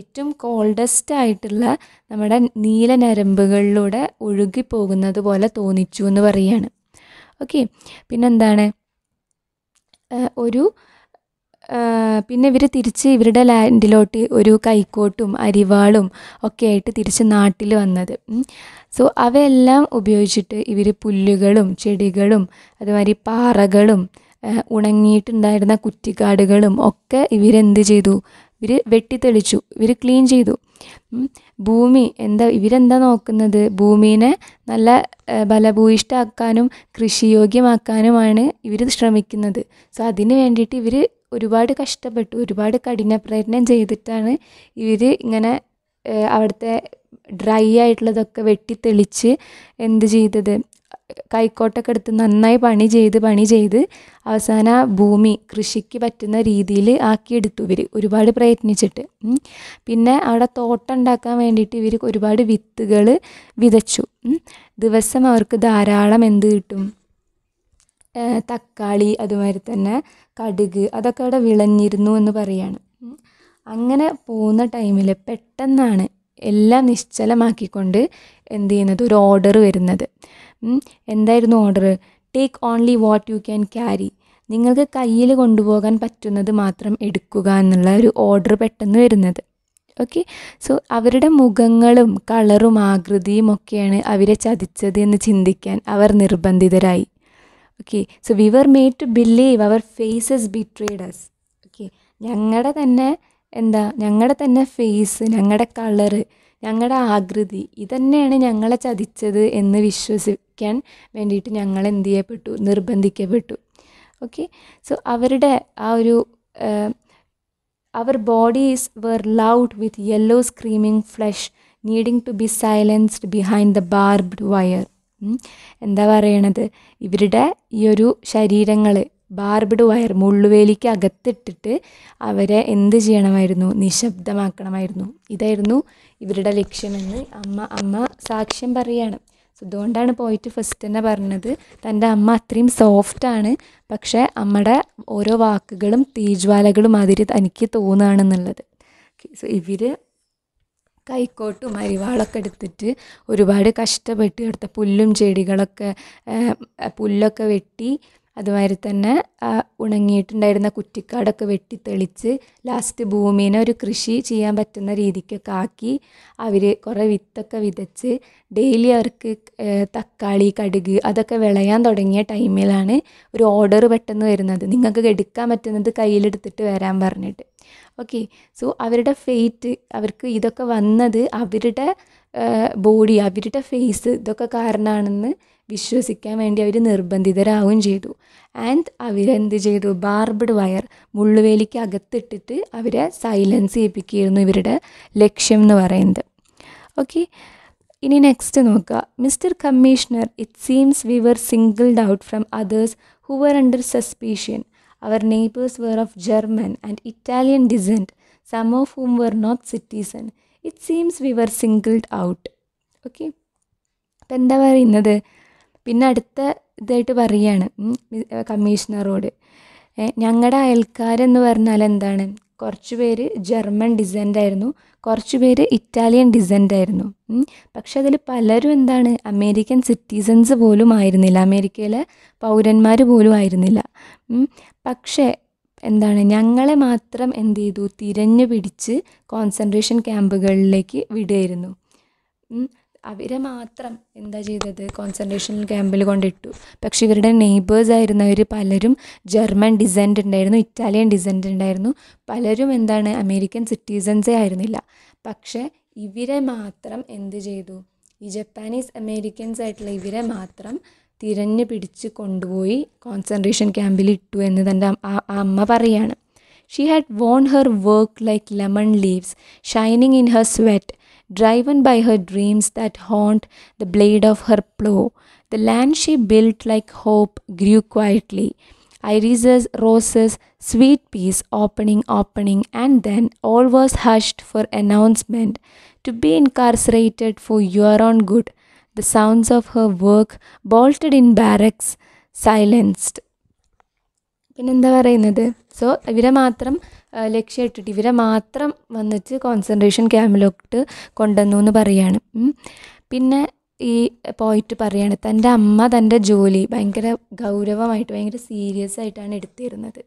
Speaker 1: ഏറ്റവും കോൾഡസ്റ്റ് ആയിട്ടുള്ള നമ്മുടെ നീല നരമ്പുകളിലൂടെ ഒഴുകി പോകുന്നത് പോലെ തോന്നിച്ചു എന്ന് പറയാണ് ഓക്കെ പിന്നെന്താണ് ഒരു പിന്നെ ഇവർ തിരിച്ച് ഇവരുടെ ലാൻഡിലോട്ട് ഒരു കൈക്കോട്ടും അരിവാളും ഒക്കെ ആയിട്ട് തിരിച്ച് നാട്ടിൽ വന്നത് സോ അവയെല്ലാം ഉപയോഗിച്ചിട്ട് ഇവർ പുല്ലുകളും ചെടികളും അതുമാതിരി പാറകളും ഉണങ്ങിയിട്ടുണ്ടായിരുന്ന കുറ്റിക്കാടുകളും ഒക്കെ ഇവരെന്ത് ചെയ്തു ഇവർ വെട്ടിത്തെളിച്ചു ഇവർ ക്ലീൻ ചെയ്തു ഭൂമി എന്താ ഇവരെന്താ നോക്കുന്നത് ഭൂമിനെ നല്ല ബലഭൂയിഷ്ടാക്കാനും കൃഷിയോഗ്യമാക്കാനുമാണ് ഇവർ ശ്രമിക്കുന്നത് സോ അതിന് വേണ്ടിയിട്ട് ഇവർ ഒരുപാട് കഷ്ടപ്പെട്ടു ഒരുപാട് കഠിനപ്രയത്നം ചെയ്തിട്ടാണ് ഇവർ ഇങ്ങനെ അവിടുത്തെ ഡ്രൈ ആയിട്ടുള്ളതൊക്കെ വെട്ടി തെളിച്ച് എന്ത് ചെയ്തത് കൈക്കോട്ടൊക്കെ എടുത്ത് നന്നായി പണി ചെയ്ത് പണി ചെയ്ത് അവസാന ഭൂമി കൃഷിക്ക് പറ്റുന്ന രീതിയിൽ ആക്കിയെടുത്തു ഇവർ ഒരുപാട് പ്രയത്നിച്ചിട്ട് പിന്നെ അവിടെ തോട്ടം ഉണ്ടാക്കാൻ വേണ്ടിയിട്ട് ഇവർ ഒരുപാട് വിത്തുകൾ വിതച്ചു ദിവസം അവർക്ക് ധാരാളം എന്ത് കിട്ടും തക്കാളി അതുമാതിരി തന്നെ കടുക് അതൊക്കെ അവിടെ വിളഞ്ഞിരുന്നു എന്ന് പറയാണ് അങ്ങനെ പോകുന്ന ടൈമിൽ പെട്ടെന്നാണ് എല്ലാം നിശ്ചലമാക്കിക്കൊണ്ട് എന്ത് ചെയ്യുന്നത് ഒരു ഓർഡർ വരുന്നത് എന്തായിരുന്നു order take only what you can carry നിങ്ങൾക്ക് കയ്യിൽ കൊണ്ടുപോകാൻ പറ്റുന്നത് മാത്രം എടുക്കുക എന്നുള്ള ഒരു ഓർഡർ പെട്ടെന്ന് വരുന്നത് ഓക്കെ സോ അവരുടെ മുഖങ്ങളും കളറും ആകൃതിയും ഒക്കെയാണ് അവരെ ചതിച്ചത് എന്ന് ചിന്തിക്കാൻ അവർ നിർബന്ധിതരായി okay so we were made to believe our faces betrayed us okay ഞങ്ങളുടെ തന്നെ എന്താ ഞങ്ങളുടെ തന്നെ ഫേസ് ഞങ്ങളുടെ കളറ് ഞങ്ങളുടെ ആകൃതി ഇതന്നെയാണ് ഞങ്ങളെ ചതിച്ചത് എന്ന് വിശ്വസിക്കാൻ വേണ്ടിയിട്ട് ഞങ്ങൾ എന്ത് ചെയ്യപ്പെട്ടു നിർബന്ധിക്കപ്പെട്ടു ഓക്കെ സോ അവരുടെ ആ ഒരു our bodies were loud with yellow screaming flesh needing to be silenced behind the barbed wire എന്താ പറയണത് ഇവരുടെ ഈ ഒരു ശരീരങ്ങൾ ബാർബിഡ് വയർ മുള്ളുവേലിക്ക് അകത്തിട്ടിട്ട് അവരെ എന്ത് ചെയ്യണമായിരുന്നു നിശബ്ദമാക്കണമായിരുന്നു ഇതായിരുന്നു ഇവരുടെ ലക്ഷ്യമെന്ന് അമ്മ അമ്മ സാക്ഷ്യം പറയാണ് അതുകൊണ്ടാണ് പോയിട്ട് ഫസ്റ്റ് തന്നെ പറഞ്ഞത് തൻ്റെ അമ്മ അത്രയും സോഫ്റ്റാണ് പക്ഷേ അമ്മയുടെ ഓരോ വാക്കുകളും തീജ്വാലകളും മാതിരി തനിക്ക് തോന്നുകയാണെന്നുള്ളത് സോ ഇവർ കൈക്കോട്ടും അരിവാളൊക്കെ എടുത്തിട്ട് ഒരുപാട് കഷ്ടപ്പെട്ട് എടുത്ത പുല്ലും ചെടികളൊക്കെ പുല്ലൊക്കെ വെട്ടി അതുമാതിരി തന്നെ ഉണങ്ങിയിട്ടുണ്ടായിരുന്ന കുറ്റിക്കാടൊക്കെ വെട്ടി തെളിച്ച് ലാസ്റ്റ് ഭൂമീനെ ഒരു കൃഷി ചെയ്യാൻ പറ്റുന്ന രീതിക്കൊക്കെ ആക്കി അവർ കുറേ വിത്തൊക്കെ വിതച്ച് ഡെയിലി അവർക്ക് തക്കാളി കടുക് അതൊക്കെ വിളയാൻ തുടങ്ങിയ ടൈമിലാണ് ഒരു ഓർഡർ പെട്ടെന്ന് വരുന്നത് നിങ്ങൾക്ക് എടുക്കാൻ പറ്റുന്നത് കയ്യിലെടുത്തിട്ട് വരാൻ പറഞ്ഞിട്ട് ഓക്കെ സോ അവരുടെ ഫെയ്റ്റ് അവർക്ക് ഇതൊക്കെ വന്നത് അവരുടെ ബോഡി അവരുടെ ഫേസ് ഇതൊക്കെ കാരണമാണെന്ന് വിശ്വസിക്കാൻ വേണ്ടി അവർ നിർബന്ധിതരാവുകയും ചെയ്തു ആൻഡ് അവരെന്ത് ചെയ്തു ബാർബഡ് വയർ മുള്ളുവേലിക്ക് അകത്തിട്ടിട്ട് അവരെ സൈലൻസ് ചെയ്യിപ്പിക്കുകയായിരുന്നു ഇവരുടെ ലക്ഷ്യം എന്ന് പറയുന്നത് ഓക്കെ ഇനി നെക്സ്റ്റ് നോക്കുക mister commissioner it seems we were singled out from others who were under suspicion our neighbours were of German and Italian descent some of whom were not citizen it seems we were singled out okay അപ്പം എന്താ പറയുന്നത് പിന്നെ അടുത്ത ഇതായിട്ട് പറയുകയാണ് കമ്മീഷണറോട് ഞങ്ങളുടെ അയൽക്കാരെന്ന് പറഞ്ഞാൽ എന്താണ് കുറച്ച് പേര് ജർമ്മൻ ഡിസെൻ്റ് ആയിരുന്നു കുറച്ച് പേര് ഇറ്റാലിയൻ ഡിസെൻ്റ് ആയിരുന്നു പക്ഷെ അതിൽ പലരും എന്താണ് അമേരിക്കൻ സിറ്റിസൺസ് പോലും ആയിരുന്നില്ല അമേരിക്കയിലെ പൗരന്മാർ പോലും ആയിരുന്നില്ല പക്ഷേ എന്താണ് ഞങ്ങളെ മാത്രം എന്ത് ചെയ്തു തിരഞ്ഞു പിടിച്ച് കോൺസെൻട്രേഷൻ ക്യാമ്പുകളിലേക്ക് വിടുകയായിരുന്നു അവരെ മാത്രം എന്താ ചെയ്തത് കോൺസെൻട്രേഷൻ ക്യാമ്പിൽ കൊണ്ടിട്ടു പക്ഷേ ഇവരുടെ നെയ്ബേഴ്സായിരുന്നവർ പലരും ജർമ്മൻ ഡിസെൻ്റ് ഉണ്ടായിരുന്നു ഇറ്റാലിയൻ ഡിസെൻ്റ് ഉണ്ടായിരുന്നു പലരും എന്താണ് അമേരിക്കൻ സിറ്റിസൻസേ ആയിരുന്നില്ല പക്ഷേ ഇവരെ മാത്രം എന്ത് ചെയ്തു ഈ ജപ്പാനീസ് അമേരിക്കൻസ് ആയിട്ടുള്ള ഇവരെ മാത്രം തിരഞ്ഞു പിടിച്ച് കൊണ്ടുപോയി കോൺസെൻട്രേഷൻ ക്യാമ്പിൽ ഇട്ടു എന്ന് തൻ്റെ അമ്മ പറയാണ് she had worn her work like lemon leaves shining in her sweat driven by her dreams that haunt the blade of her plough the land she build like hope grew quietly irises, roses, sweet peas opening, opening, and then all was hushed for announcement to be incarcerated for your own good. the sounds of her work bolted in barracks silenced പിന്നെന്താ പറയുന്നത് so ഇവരെ മാത്രം ലക്ഷ്യമിട്ടിട്ട് ഇവരെ മാത്രം വന്നിട്ട് concentration ക്യാമ്പിലോട്ട് കൊണ്ടുവന്നു എന്ന് പറയാണ് പിന്നെ ഈ പോയിട്ട് പറയുകയാണ് തൻ്റെ അമ്മ തൻ്റെ ജോലി ഭയങ്കര ഗൗരവമായിട്ട് ഭയങ്കര സീരിയസ് ആയിട്ടാണ് എടുത്തിരുന്നത്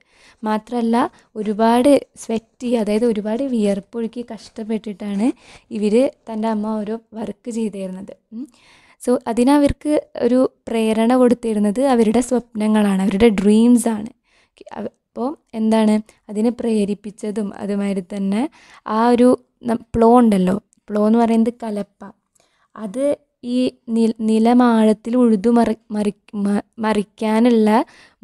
Speaker 1: മാത്രമല്ല ഒരുപാട് സ്വെറ്റ് അതായത് ഒരുപാട് വിയർപ്പൊഴുക്കി കഷ്ടപ്പെട്ടിട്ടാണ് ഇവർ തൻ്റെ അമ്മ ഓരോ വർക്ക് ചെയ്തിരുന്നത് സോ അതിനവർക്ക് ഒരു പ്രേരണ കൊടുത്തിരുന്നത് അവരുടെ സ്വപ്നങ്ങളാണ് അവരുടെ ഡ്രീംസാണ് അപ്പോൾ എന്താണ് അതിനെ പ്രേരിപ്പിച്ചതും അതുമാതിരി തന്നെ ആ ഒരു പ്ലോ ഉണ്ടല്ലോ പ്ലോ എന്ന് പറയുന്നത് കലപ്പ അത് ഈ നിലമാഴത്തിൽ ഉഴുതു മറി മറി മറിക്കാനുള്ള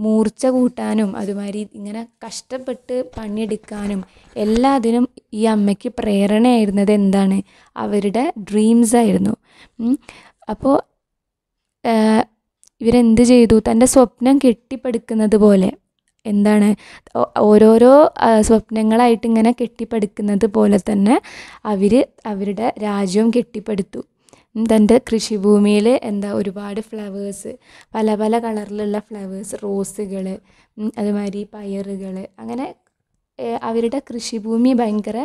Speaker 1: മൂർച്ച കൂട്ടാനും അതുമാതിരി ഇങ്ങനെ കഷ്ടപ്പെട്ട് പണിയെടുക്കാനും എല്ലാത്തിനും ഈ അമ്മയ്ക്ക് പ്രേരണയായിരുന്നത് എന്താണ് അവരുടെ ഡ്രീംസ് ആയിരുന്നു അപ്പോൾ ഇവരെന്ത് ചെയ്തു തൻ്റെ സ്വപ്നം കെട്ടിപ്പടുക്കുന്നത് പോലെ എന്താണ് ഓരോരോ സ്വപ്നങ്ങളായിട്ട് ഇങ്ങനെ കെട്ടിപ്പടുക്കുന്നത് പോലെ തന്നെ അവർ അവരുടെ രാജ്യവും കെട്ടിപ്പടുത്തു തൻ്റെ കൃഷിഭൂമിയിൽ എന്താ ഒരുപാട് ഫ്ലവേഴ്സ് പല പല കളറിലുള്ള ഫ്ലവേഴ്സ് റോസുകൾ അതുമാതിരി പയറുകൾ അങ്ങനെ അവരുടെ കൃഷിഭൂമി ഭയങ്കര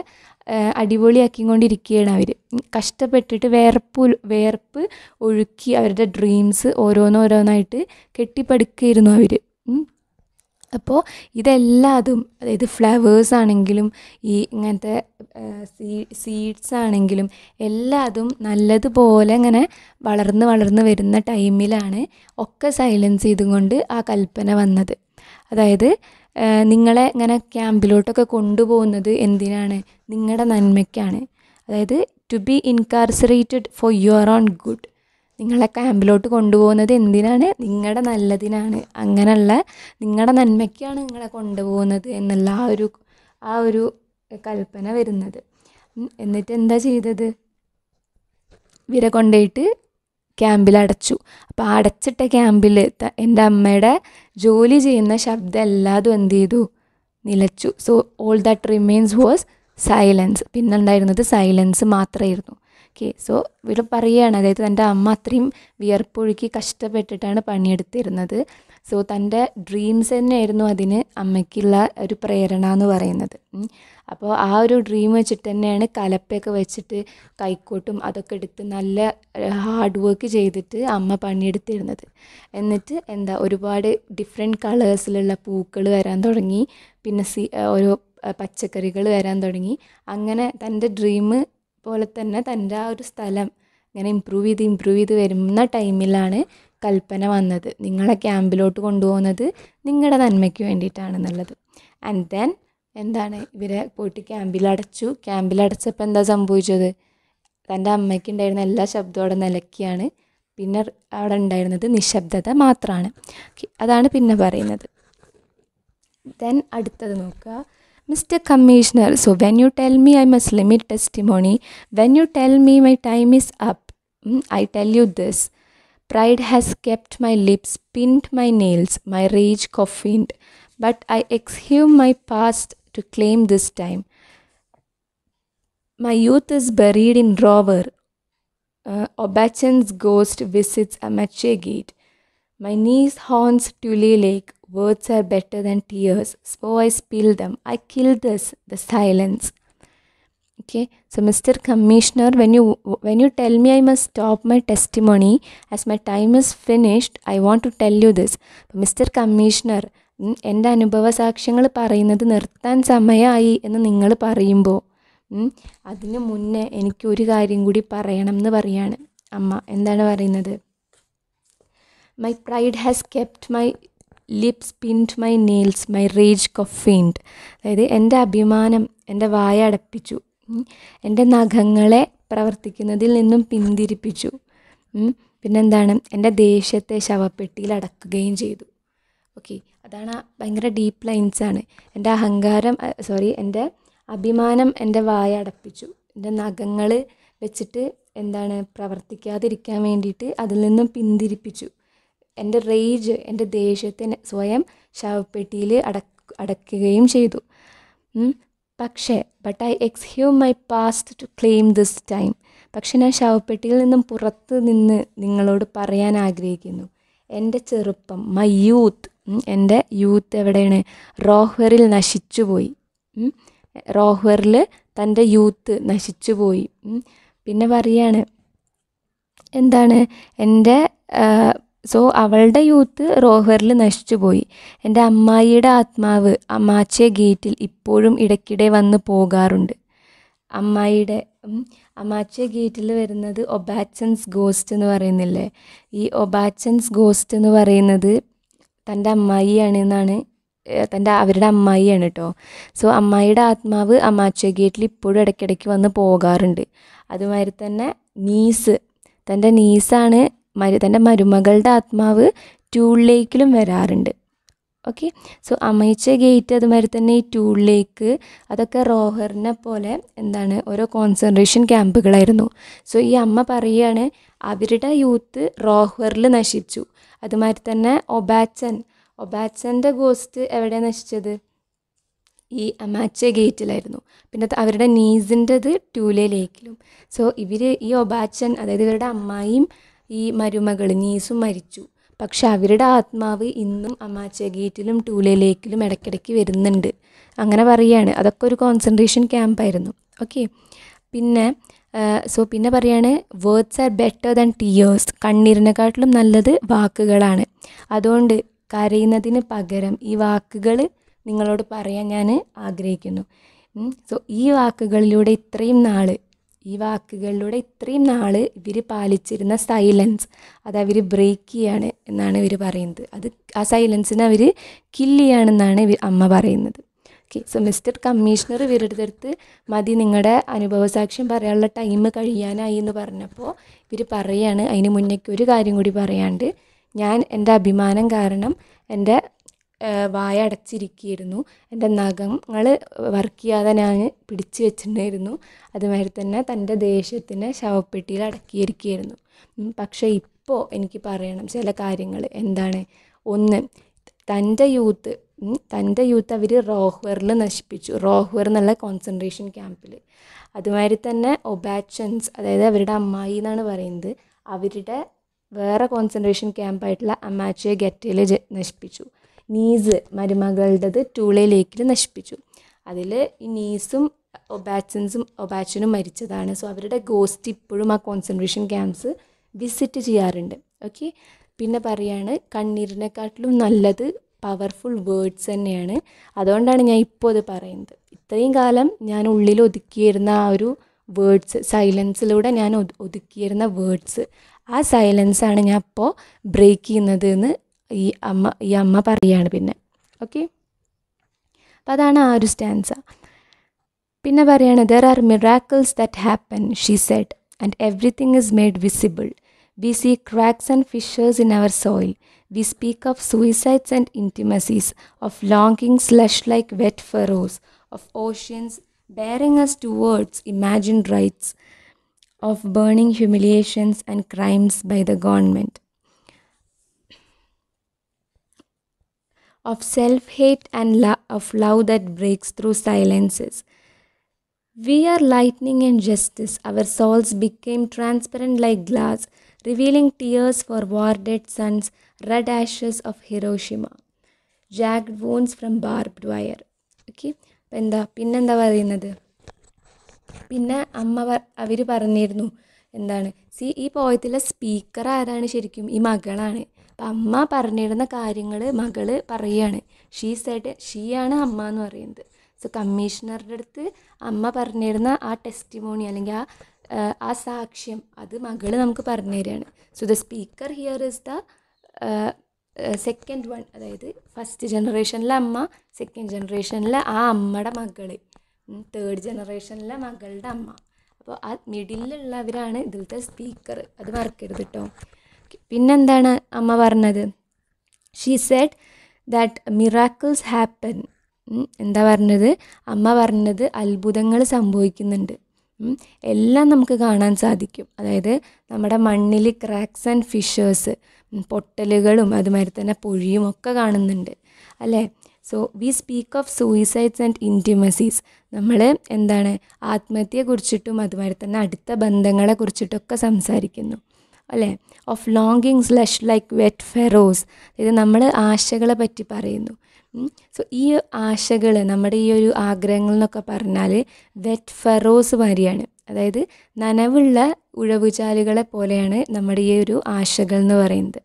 Speaker 1: അടിപൊളിയാക്കിക്കൊണ്ടിരിക്കുകയാണ് അവർ കഷ്ടപ്പെട്ടിട്ട് വേർപ്പ് വേർപ്പ് ഒഴുക്കി അവരുടെ ഡ്രീംസ് ഓരോന്നോരോന്നായിട്ട് കെട്ടിപ്പടുക്കുകയായിരുന്നു അവർ അപ്പോൾ ഇതെല്ലാതും അതായത് ഫ്ലവേഴ്സ് ആണെങ്കിലും ഈ ഇങ്ങനത്തെ സീഡ്സ് ആണെങ്കിലും എല്ലാതും നല്ലതുപോലെ ഇങ്ങനെ വളർന്ന് വളർന്ന് വരുന്ന ടൈമിലാണ് ഒക്കെ സൈലൻസ് ചെയ്തുകൊണ്ട് ആ കൽപ്പന വന്നത് അതായത് നിങ്ങളെ ഇങ്ങനെ ക്യാമ്പിലോട്ടൊക്കെ കൊണ്ടുപോകുന്നത് എന്തിനാണ് നിങ്ങളുടെ നന്മയ്ക്കാണ് അതായത് to be incarcerated for your own good നിങ്ങളെ ക്യാമ്പിലോട്ട് കൊണ്ടുപോകുന്നത് എന്തിനാണ് നിങ്ങളുടെ നല്ലതിനാണ് അങ്ങനെയുള്ള നിങ്ങളുടെ നന്മയ്ക്കാണ് നിങ്ങളെ കൊണ്ടുപോകുന്നത് എന്നുള്ള ആ ഒരു ആ ഒരു കൽപ്പന വരുന്നത് എന്നിട്ട് എന്താ ചെയ്തത് വിര കൊണ്ടുപോയിട്ട് ക്യാമ്പിൽ അടച്ചു അപ്പോൾ അടച്ചിട്ട ക്യാമ്പിൽ എൻ്റെ അമ്മയുടെ ജോലി ചെയ്യുന്ന ശബ്ദം എല്ലാതും എന്ത് ചെയ്തു നിലച്ചു so all that remains was silence പിന്നെ ഉണ്ടായിരുന്നത് സൈലൻസ് മാത്രമായിരുന്നു ഓക്കെ സോ ഇവിടെ പറയുകയാണ് അതായത് തൻ്റെ അമ്മ അത്രയും വിയർപ്പൊഴുക്കി കഷ്ടപ്പെട്ടിട്ടാണ് പണിയെടുത്തിരുന്നത് സോ തൻ്റെ ഡ്രീംസ് തന്നെയായിരുന്നു അതിന് അമ്മയ്ക്കുള്ള ഒരു പ്രേരണ എന്ന് പറയുന്നത് അപ്പോൾ ആ ഒരു ഡ്രീം വെച്ചിട്ട് തന്നെയാണ് കലപ്പയൊക്കെ വെച്ചിട്ട് കൈക്കോട്ടും അതൊക്കെ എടുത്ത് നല്ല ഹാർഡ് വർക്ക് ചെയ്തിട്ട് അമ്മ പണിയെടുത്തിരുന്നത് എന്നിട്ട് എന്താ ഒരുപാട് ഡിഫറെൻറ്റ് കളേഴ്സിലുള്ള പൂക്കൾ വരാൻ തുടങ്ങി പിന്നെ സി ഓരോ പച്ചക്കറികൾ വരാൻ തുടങ്ങി അങ്ങനെ തൻ്റെ ഡ്രീം പോലെ തന്നെ തൻ്റെ ആ ഒരു സ്ഥലം ഇങ്ങനെ ഇമ്പ്രൂവ് ചെയ്ത് ഇമ്പ്രൂവ് ചെയ്ത് വരുന്ന ടൈമിലാണ് കൽപ്പന വന്നത് നിങ്ങളെ ക്യാമ്പിലോട്ട് കൊണ്ടുപോകുന്നത് നിങ്ങളുടെ നന്മയ്ക്ക് വേണ്ടിയിട്ടാണെന്നുള്ളത് ആൻഡ് ദെൻ എന്താണ് ഇവരെ പോയിട്ട് ക്യാമ്പിൽ ക്യാമ്പിലടച്ചപ്പോൾ ക്യാമ്പിൽ എന്താ സംഭവിച്ചത് തൻ്റെ അമ്മയ്ക്ക് ഉണ്ടായിരുന്ന എല്ലാ ശബ്ദവും അവിടെ നിലക്കിയാണ് പിന്നെ അവിടെ ഉണ്ടായിരുന്നത് നിശബ്ദത മാത്രമാണ് അതാണ് പിന്നെ പറയുന്നത് ദെൻ അടുത്തത് നോക്കുക Mr. Commissioner, so when you tell me I must limit testimony, when you tell me my time is up, hmm, I tell you this. Pride has kept my lips, pinned my nails, my rage coffined, but I exhume my past to claim this time. My youth is buried in rover. Uh, Obachan's ghost visits Amache Gate. My niece haunts Tule Lake. Words are better than tears, so I spill them. I kill this, the silence. Okay, so Mr. Commissioner, when you when you tell me I must stop my testimony as my time is finished, I want to tell you this. Mr. Commissioner, എൻ്റെ അനുഭവസാക്ഷ്യങ്ങൾ പറയുന്നത് നിർത്താൻ സമയമായി എന്ന് നിങ്ങൾ പറയുമ്പോൾ അതിന് മുന്നേ എനിക്ക് ഒരു കാര്യം കൂടി പറയണം എന്ന് പറയാണ് അമ്മ എന്താണ് പറയുന്നത് my pride has kept my lips pinned my nails my rage coffined അതായത് എൻ്റെ അഭിമാനം എൻ്റെ വായ അടപ്പിച്ചു എൻ്റെ നഖങ്ങളെ പ്രവർത്തിക്കുന്നതിൽ നിന്നും പിന്തിരിപ്പിച്ചു പിന്നെന്താണ് എൻ്റെ ദേഷ്യത്തെ ശവപ്പെട്ടിയിൽ അടക്കുകയും ചെയ്തു ഓക്കെ അതാണ് ഭയങ്കര ഡീപ്പ് ലൈൻസാണ് എൻ്റെ അഹങ്കാരം സോറി എൻ്റെ അഭിമാനം എൻ്റെ വായ അടപ്പിച്ചു എൻ്റെ നഖങ്ങൾ വെച്ചിട്ട് എന്താണ് പ്രവർത്തിക്കാതിരിക്കാൻ വേണ്ടിയിട്ട് അതിൽ നിന്നും പിന്തിരിപ്പിച്ചു എൻ്റെ റേജ് എൻ്റെ ദേഷ്യത്തിന് സ്വയം ശവപ്പെട്ടിയിൽ അടക്ക അടക്കുകയും ചെയ്തു പക്ഷേ but I exhume my past to claim this time പക്ഷെ ഞാൻ ശവപ്പെട്ടിയിൽ നിന്നും പുറത്ത് നിന്ന് നിങ്ങളോട് പറയാൻ ആഗ്രഹിക്കുന്നു എൻ്റെ ചെറുപ്പം മൈ യൂത്ത് എൻ്റെ യൂത്ത് എവിടെയാണ് റോഹ്വറിൽ നശിച്ചുപോയി റോഹ്വറിൽ തൻ്റെ യൂത്ത് നശിച്ചുപോയി പിന്നെ പറയാണ് എന്താണ് എൻ്റെ സോ അവളുടെ യൂത്ത് റോഹറിൽ നശിച്ചുപോയി എൻ്റെ അമ്മായിയുടെ ആത്മാവ് അമ്മാച്ചെ ഗേറ്റിൽ ഇപ്പോഴും ഇടയ്ക്കിടെ വന്ന് പോകാറുണ്ട് അമ്മായിയുടെ അമാച്ചെ ഗേറ്റിൽ വരുന്നത് ഒബാച്ചൻസ് ഗോസ്റ്റ് എന്ന് പറയുന്നില്ലേ ഈ ഒബാച്ചൻസ് ഗോസ്റ്റ് എന്ന് പറയുന്നത് തൻ്റെ അമ്മായിയാണ് എന്നാണ് തൻ്റെ അവരുടെ അമ്മായിയാണ് കേട്ടോ സോ അമ്മായിയുടെ ആത്മാവ് അമാച്ചെ ഗേറ്റിൽ ഇപ്പോഴും ഇടയ്ക്കിടയ്ക്ക് വന്ന് പോകാറുണ്ട് അതുമാതിരി തന്നെ നീസ് തൻ്റെ നീസാണ് മരു തൻ്റെ മരുമകളുടെ ആത്മാവ് ടൂളിലേക്കിലും വരാറുണ്ട് ഓക്കെ സോ അമയിച്ച ഗേറ്റ് അതുമാതിരി തന്നെ ഈ ടൂളിലേക്ക് അതൊക്കെ റോഹറിനെ പോലെ എന്താണ് ഓരോ കോൺസെൻട്രേഷൻ ക്യാമ്പുകളായിരുന്നു സോ ഈ അമ്മ പറയുകയാണ് അവരുടെ യൂത്ത് റോഹറിൽ നശിച്ചു അതുമാതിരി തന്നെ ഒബാച്ചൻ ഒബാച്ചൻ്റെ ഗോസ്റ്റ് എവിടെ നശിച്ചത് ഈ അമാച്ച ഗേറ്റിലായിരുന്നു പിന്നെ അവരുടെ നീസിൻ്റെത് ടൂലെ സോ ഇവർ ഈ ഒബാച്ചൻ അതായത് ഇവരുടെ അമ്മായിയും ഈ മരുമകൾ നീസും മരിച്ചു പക്ഷെ അവരുടെ ആത്മാവ് ഇന്നും അമാച്ച ഗേറ്റിലും ടൂലെ ഇടയ്ക്കിടയ്ക്ക് വരുന്നുണ്ട് അങ്ങനെ പറയുകയാണ് അതൊക്കെ ഒരു കോൺസെൻട്രേഷൻ ക്യാമ്പായിരുന്നു ഓക്കെ പിന്നെ സോ പിന്നെ പറയാണ് words are better than tears കണ്ണീരിനെക്കാട്ടിലും നല്ലത് വാക്കുകളാണ് അതുകൊണ്ട് കരയുന്നതിന് പകരം ഈ വാക്കുകൾ നിങ്ങളോട് പറയാൻ ഞാൻ ആഗ്രഹിക്കുന്നു സോ ഈ വാക്കുകളിലൂടെ ഇത്രയും നാൾ ഈ വാക്കുകളിലൂടെ ഇത്രയും നാൾ ഇവർ പാലിച്ചിരുന്ന സൈലൻസ് അത് അവർ ബ്രേക്ക് ചെയ്യാണ് എന്നാണ് ഇവർ പറയുന്നത് അത് ആ സൈലൻസിനെ അവർ കില്ല് ചെയ്യുകയാണെന്നാണ് അമ്മ പറയുന്നത് ഓക്കെ സോ മിസ്റ്റർ കമ്മീഷണർ ഇവരുടെ അടുത്ത് മതി നിങ്ങളുടെ അനുഭവസാക്ഷ്യം പറയാനുള്ള ടൈം കഴിയാനായി എന്ന് പറഞ്ഞപ്പോൾ ഇവർ പറയാണ് അതിന് മുന്നേക്ക് ഒരു കാര്യം കൂടി പറയാണ്ട് ഞാൻ എൻ്റെ അഭിമാനം കാരണം എൻ്റെ വായ അടച്ചിരിക്കുകയായിരുന്നു എൻ്റെ നഖങ്ങൾ വർക്ക് ചെയ്യാതെ ഞാൻ പിടിച്ചു വെച്ചിട്ടുണ്ടായിരുന്നു അതുമാതിരി തന്നെ തൻ്റെ ദേഷ്യത്തിന് ശവപ്പെട്ടിയിൽ അടക്കിയിരിക്കുകയായിരുന്നു പക്ഷേ ഇപ്പോൾ എനിക്ക് പറയണം ചില കാര്യങ്ങൾ എന്താണ് ഒന്ന് തൻ്റെ യൂത്ത് തൻ്റെ യൂത്ത് അവർ റോഹ്വറിൽ നശിപ്പിച്ചു റോഹ്വർ എന്നുള്ള കോൺസെൻട്രേഷൻ ക്യാമ്പിൽ അതുമാതിരി തന്നെ ഒബാച്ചൻസ് അതായത് അവരുടെ അമ്മായി എന്നാണ് പറയുന്നത് അവരുടെ വേറെ കോൺസെൻട്രേഷൻ ക്യാമ്പായിട്ടുള്ള അമാച്ചിയെ ഗറ്റയിൽ നശിപ്പിച്ചു നീസ് മരുമകളുടേത് ടൂളെ നശിപ്പിച്ചു അതിൽ ഈ നീസും ഒബാച്ചൻസും ഒബാച്ചനും മരിച്ചതാണ് സോ അവരുടെ ഗോസ്റ്റ് ഇപ്പോഴും ആ കോൺസെൻട്രേഷൻ ക്യാമ്പ്സ് വിസിറ്റ് ചെയ്യാറുണ്ട് ഓക്കെ പിന്നെ പറയാണ് കണ്ണീരിനെക്കാട്ടിലും നല്ലത് പവർഫുൾ വേർഡ്സ് തന്നെയാണ് അതുകൊണ്ടാണ് ഞാൻ ഇപ്പോൾ അത് പറയുന്നത് ഇത്രയും കാലം ഞാൻ ഉള്ളിൽ ഒതുക്കിയിരുന്ന ആ ഒരു വേർഡ്സ് സൈലൻസിലൂടെ ഞാൻ ഒതുക്കിയിരുന്ന വേർഡ്സ് ആ സൈലൻസാണ് ഞാൻ ഇപ്പോൾ ബ്രേക്ക് ചെയ്യുന്നത് എന്ന് ഈ അമ്മ ഈ അമ്മ പറയുകയാണ് പിന്നെ ഓക്കെ അപ്പം അതാണ് ആ ഒരു സ്റ്റാൻസ പിന്നെ പറയാണ് there are miracles that happen she said and everything is made visible we see cracks and fissures in our soil we speak of suicides and intimacies of longing slush like wet furrows of oceans bearing us towards imagine rites of burning humiliations and crimes by the government of self hate and lo- of love that breaks through silences. We are lightning and justice. Our souls became transparent like glass, revealing tears for war dead sons, red ashes of Hiroshima, jagged wounds from barbed wire. Okay അപ്പം എന്താ പിന്നെന്താ പറയുന്നത് പിന്നെ അമ്മ അവർ പറഞ്ഞിരുന്നു എന്താണ് C ഈ പോയത്തിലെ speaker ആരാണ് ശരിക്കും ഈ മകളാണ് അപ്പം അമ്മ പറഞ്ഞിരുന്ന കാര്യങ്ങൾ മകൾ പറയുകയാണ് ഷീ സൈഡ് ഷീ ആണ് അമ്മ എന്ന് പറയുന്നത് സോ കമ്മീഷണറുടെ അടുത്ത് അമ്മ പറഞ്ഞിരുന്ന ആ ടെസ്റ്റിമോണി അല്ലെങ്കിൽ ആ ആ സാക്ഷ്യം അത് മകൾ നമുക്ക് പറഞ്ഞു തരികയാണ് so the speaker here is the second one അതായത് ഫസ്റ്റ് ജനറേഷനിലെ അമ്മ സെക്കൻഡ് ജനറേഷനിലെ ആ അമ്മയുടെ മകൾ തേർഡ് ജനറേഷനിലെ മകളുടെ അമ്മ അപ്പോൾ ആ മിഡിലുള്ളവരാണ് ഇതിലത്തെ സ്പീക്കർ അത് മറക്കരുത് കേട്ടോ പിന്നെന്താണ് അമ്മ പറഞ്ഞത് she said that miracles happen എന്താ പറഞ്ഞത് അമ്മ പറഞ്ഞത് അത്ഭുതങ്ങൾ സംഭവിക്കുന്നുണ്ട് എല്ലാം നമുക്ക് കാണാൻ സാധിക്കും അതായത് നമ്മുടെ മണ്ണിൽ ക്രാക്സ് ആൻഡ് ഫിഷേഴ്സ് പൊട്ടലുകളും അതുമാതിരി തന്നെ പൊഴിയും ഒക്കെ കാണുന്നുണ്ട് അല്ലേ so we speak of suicides and intimacies നമ്മൾ എന്താണ് ആത്മഹത്യയെക്കുറിച്ചിട്ടും അതുമാതിരി തന്നെ അടുത്ത ബന്ധങ്ങളെക്കുറിച്ചിട്ടൊക്കെ സംസാരിക്കുന്നു അല്ലേ of longings lush like wet furrows ഇത് നമ്മൾ ആശകളെ പറ്റി പറയുന്നു സോ ഈ ആശകൾ നമ്മുടെ ഈ ഒരു ആഗ്രഹങ്ങൾ എന്നൊക്കെ പറഞ്ഞാൽ വെറ്റ് ഫെറോസ് മാതിരിയാണ് അതായത് നനവുള്ള ഉഴവുചാലുകളെ പോലെയാണ് നമ്മുടെ ഈ ഒരു ആശകൾ എന്ന് പറയുന്നത്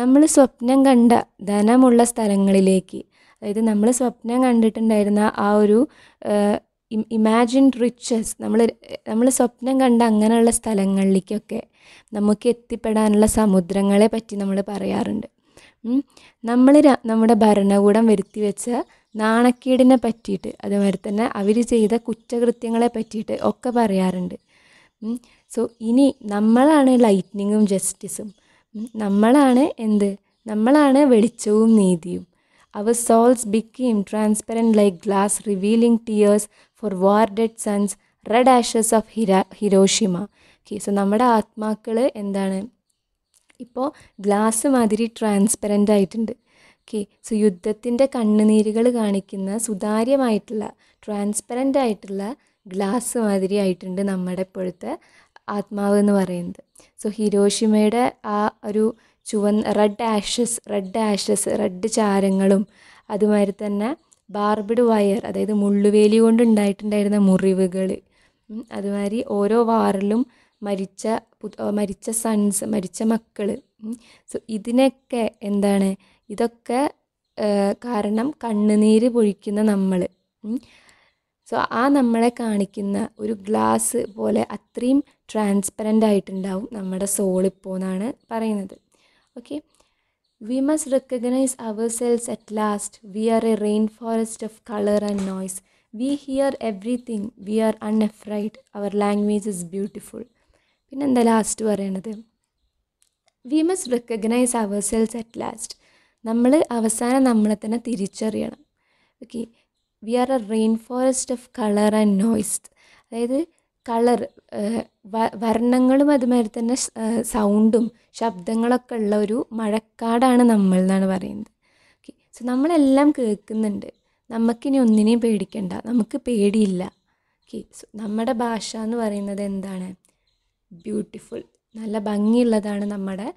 Speaker 1: നമ്മൾ സ്വപ്നം കണ്ട ധനമുള്ള സ്ഥലങ്ങളിലേക്ക് അതായത് നമ്മൾ സ്വപ്നം കണ്ടിട്ടുണ്ടായിരുന്ന ആ ഒരു ഇമാജിൻ റിച്ചസ് നമ്മൾ നമ്മൾ സ്വപ്നം കണ്ട അങ്ങനെയുള്ള സ്ഥലങ്ങളിലേക്കൊക്കെ നമുക്ക് എത്തിപ്പെടാനുള്ള സമുദ്രങ്ങളെ പറ്റി നമ്മൾ പറയാറുണ്ട് നമ്മൾ നമ്മുടെ ഭരണകൂടം വരുത്തി വെച്ച നാണക്കേടിനെ പറ്റിയിട്ട് അതുമാതിരി തന്നെ അവർ ചെയ്ത കുറ്റകൃത്യങ്ങളെ പറ്റിയിട്ട് ഒക്കെ പറയാറുണ്ട് സോ ഇനി നമ്മളാണ് ലൈറ്റ്നിങ്ങും ജസ്റ്റിസും നമ്മളാണ് എന്ത് നമ്മളാണ് വെളിച്ചവും നീതിയും our souls became transparent like glass revealing tears for dead sons red ashes of ഹിര ഹിരോഷിമ ഓക്കെ സോ നമ്മുടെ ആത്മാക്കൾ എന്താണ് ഇപ്പോൾ ഗ്ലാസ് മാതിരി ട്രാൻസ്പെറൻ്റ് ആയിട്ടുണ്ട് ഓക്കെ സോ യുദ്ധത്തിൻ്റെ കണ്ണുനീരുകൾ കാണിക്കുന്ന സുതാര്യമായിട്ടുള്ള ട്രാൻസ്പെറൻ്റ് ആയിട്ടുള്ള ഗ്ലാസ് മാതിരി ആയിട്ടുണ്ട് നമ്മുടെ ഇപ്പോഴത്തെ ആത്മാവ് എന്ന് പറയുന്നത് സോ ഹിരോഷിമയുടെ ആ ഒരു ചുവന്ന red ashes red ashes red ചാരങ്ങളും അതുമാതിരി തന്നെ ബാർബിഡ് വയർ അതായത് മുള്ളുവേലി കൊണ്ടുണ്ടായിട്ടുണ്ടായിരുന്ന മുറിവുകൾ അതുമാതിരി ഓരോ വാറിലും മരിച്ച മരിച്ച സൺസ് മരിച്ച മക്കൾ സോ ഇതിനൊക്കെ എന്താണ് ഇതൊക്കെ കാരണം കണ്ണുനീര് പൊഴിക്കുന്ന നമ്മൾ സോ ആ നമ്മളെ കാണിക്കുന്ന ഒരു ഗ്ലാസ് പോലെ അത്രയും ട്രാൻസ്പെറൻ്റ് ആയിട്ടുണ്ടാവും നമ്മുടെ സോളിപ്പോൾ എന്നാണ് പറയുന്നത് okay we must recognise ourselves at last we are a rain forest of colour and noise we hear everything we are unafraid our language is beautiful പിന്നെ എന്താ ലാസ്റ്റ് പറയണത് we must recognise ourselves at last നമ്മൾ അവസാനം നമ്മളെ തന്നെ തിരിച്ചറിയണം okay we are a rain forest of colour and noise അതായത് colour വർണ്ണങ്ങളും അതുമാതിരി തന്നെ സൗണ്ടും ശബ്ദങ്ങളൊക്കെ ഉള്ള ഒരു മഴക്കാടാണ് നമ്മൾ എന്നാണ് പറയുന്നത് ഓക്കെ സോ നമ്മളെല്ലാം കേൾക്കുന്നുണ്ട് നമുക്കിനി ഒന്നിനെയും പേടിക്കണ്ട നമുക്ക് പേടിയില്ല ഓക്കെ സോ നമ്മുടെ ഭാഷ എന്ന് പറയുന്നത് എന്താണ് ബ്യൂട്ടിഫുൾ നല്ല ഭംഗിയുള്ളതാണ് നമ്മുടെ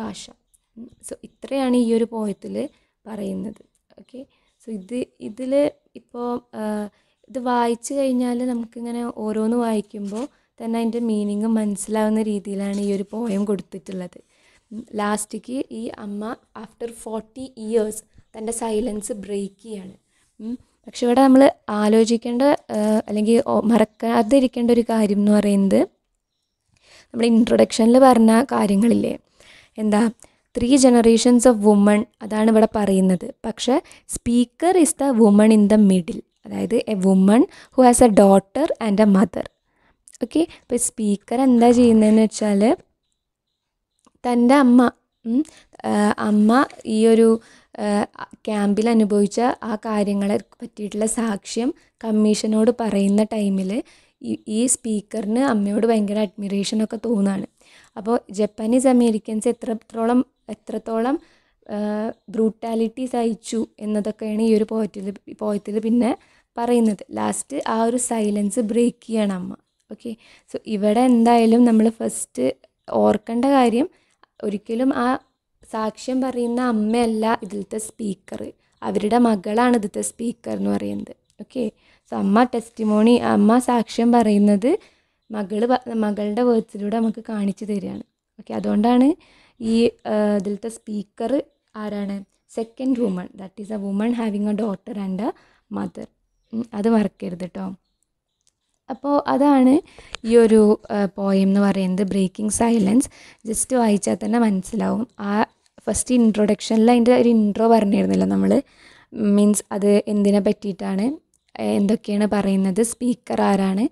Speaker 1: ഭാഷ സോ ഇത്രയാണ് ഈ ഒരു പോയത്തിൽ പറയുന്നത് ഓക്കെ സോ ഇത് ഇതിൽ ഇപ്പോൾ ഇത് വായിച്ചു കഴിഞ്ഞാൽ നമുക്കിങ്ങനെ ഓരോന്ന് വായിക്കുമ്പോൾ തന്നെ അതിൻ്റെ മീനിങ് മനസ്സിലാവുന്ന രീതിയിലാണ് ഈ ഒരു പോയം കൊടുത്തിട്ടുള്ളത് ലാസ്റ്റിക്ക് ഈ അമ്മ ആഫ്റ്റർ ഫോർട്ടി ഇയേഴ്സ് തൻ്റെ സൈലൻസ് ബ്രേക്ക് ചെയ്യാണ് പക്ഷെ ഇവിടെ നമ്മൾ ആലോചിക്കേണ്ട അല്ലെങ്കിൽ മറക്കാതിരിക്കേണ്ട ഒരു കാര്യം എന്ന് പറയുന്നത് നമ്മൾ ഇൻട്രൊഡക്ഷനിൽ പറഞ്ഞ കാര്യങ്ങളില്ലേ എന്താ ത്രീ ജനറേഷൻസ് ഓഫ് വുമൺ അതാണ് ഇവിടെ പറയുന്നത് പക്ഷേ speaker is the woman in the middle അതായത് a woman who has a daughter and a mother okay അപ്പോൾ സ്പീക്കർ എന്താ ചെയ്യുന്നതെന്ന് വെച്ചാൽ തൻ്റെ അമ്മ അമ്മ ഈ ഒരു ക്യാമ്പിൽ അനുഭവിച്ച ആ കാര്യങ്ങളെ പറ്റിയിട്ടുള്ള സാക്ഷ്യം കമ്മീഷനോട് പറയുന്ന ടൈമിൽ ഈ സ്പീക്കറിന് അമ്മയോട് ഭയങ്കര അഡ്മിറേഷനൊക്കെ തോന്നുകയാണ് അപ്പോൾ ജപ്പാനീസ് അമേരിക്കൻസ് എത്രത്തോളം എത്രത്തോളം ബ്രൂട്ടാലിറ്റി സഹിച്ചു എന്നതൊക്കെയാണ് ഈ ഒരു പോയത്തിൽ പോയത്തിൽ പിന്നെ പറയുന്നത് ലാസ്റ്റ് ആ ഒരു സൈലൻസ് ബ്രേക്ക് ചെയ്യണം അമ്മ ഓക്കെ സോ ഇവിടെ എന്തായാലും നമ്മൾ ഫസ്റ്റ് ഓർക്കേണ്ട കാര്യം ഒരിക്കലും ആ സാക്ഷ്യം പറയുന്ന അമ്മയല്ല ഇതിലത്തെ സ്പീക്കർ അവരുടെ മകളാണ് ഇതിലത്തെ സ്പീക്കർ എന്ന് പറയുന്നത് ഓക്കെ സോ അമ്മ ടെസ്റ്റിമോണി അമ്മ സാക്ഷ്യം പറയുന്നത് മകൾ മകളുടെ വേർഡ്സിലൂടെ നമുക്ക് കാണിച്ചു തരികയാണ് ഓക്കെ അതുകൊണ്ടാണ് ഈ ഇതിലത്തെ സ്പീക്കർ ആരാണ് second woman that is a woman having a daughter and a mother അത് മറക്കരുത് കേട്ടോ അപ്പോൾ അതാണ് ഈ ഒരു പോയം എന്ന് പറയുന്നത് ബ്രേക്കിംഗ് സൈലൻസ് ജസ്റ്റ് വായിച്ചാൽ തന്നെ മനസ്സിലാവും ആ ഫസ്റ്റ് ഇൻട്രൊഡക്ഷനിൽ അതിൻ്റെ ഒരു ഇൻട്രോ പറഞ്ഞിരുന്നില്ല നമ്മൾ മീൻസ് അത് എന്തിനെ പറ്റിയിട്ടാണ് എന്തൊക്കെയാണ് പറയുന്നത് സ്പീക്കർ ആരാണ്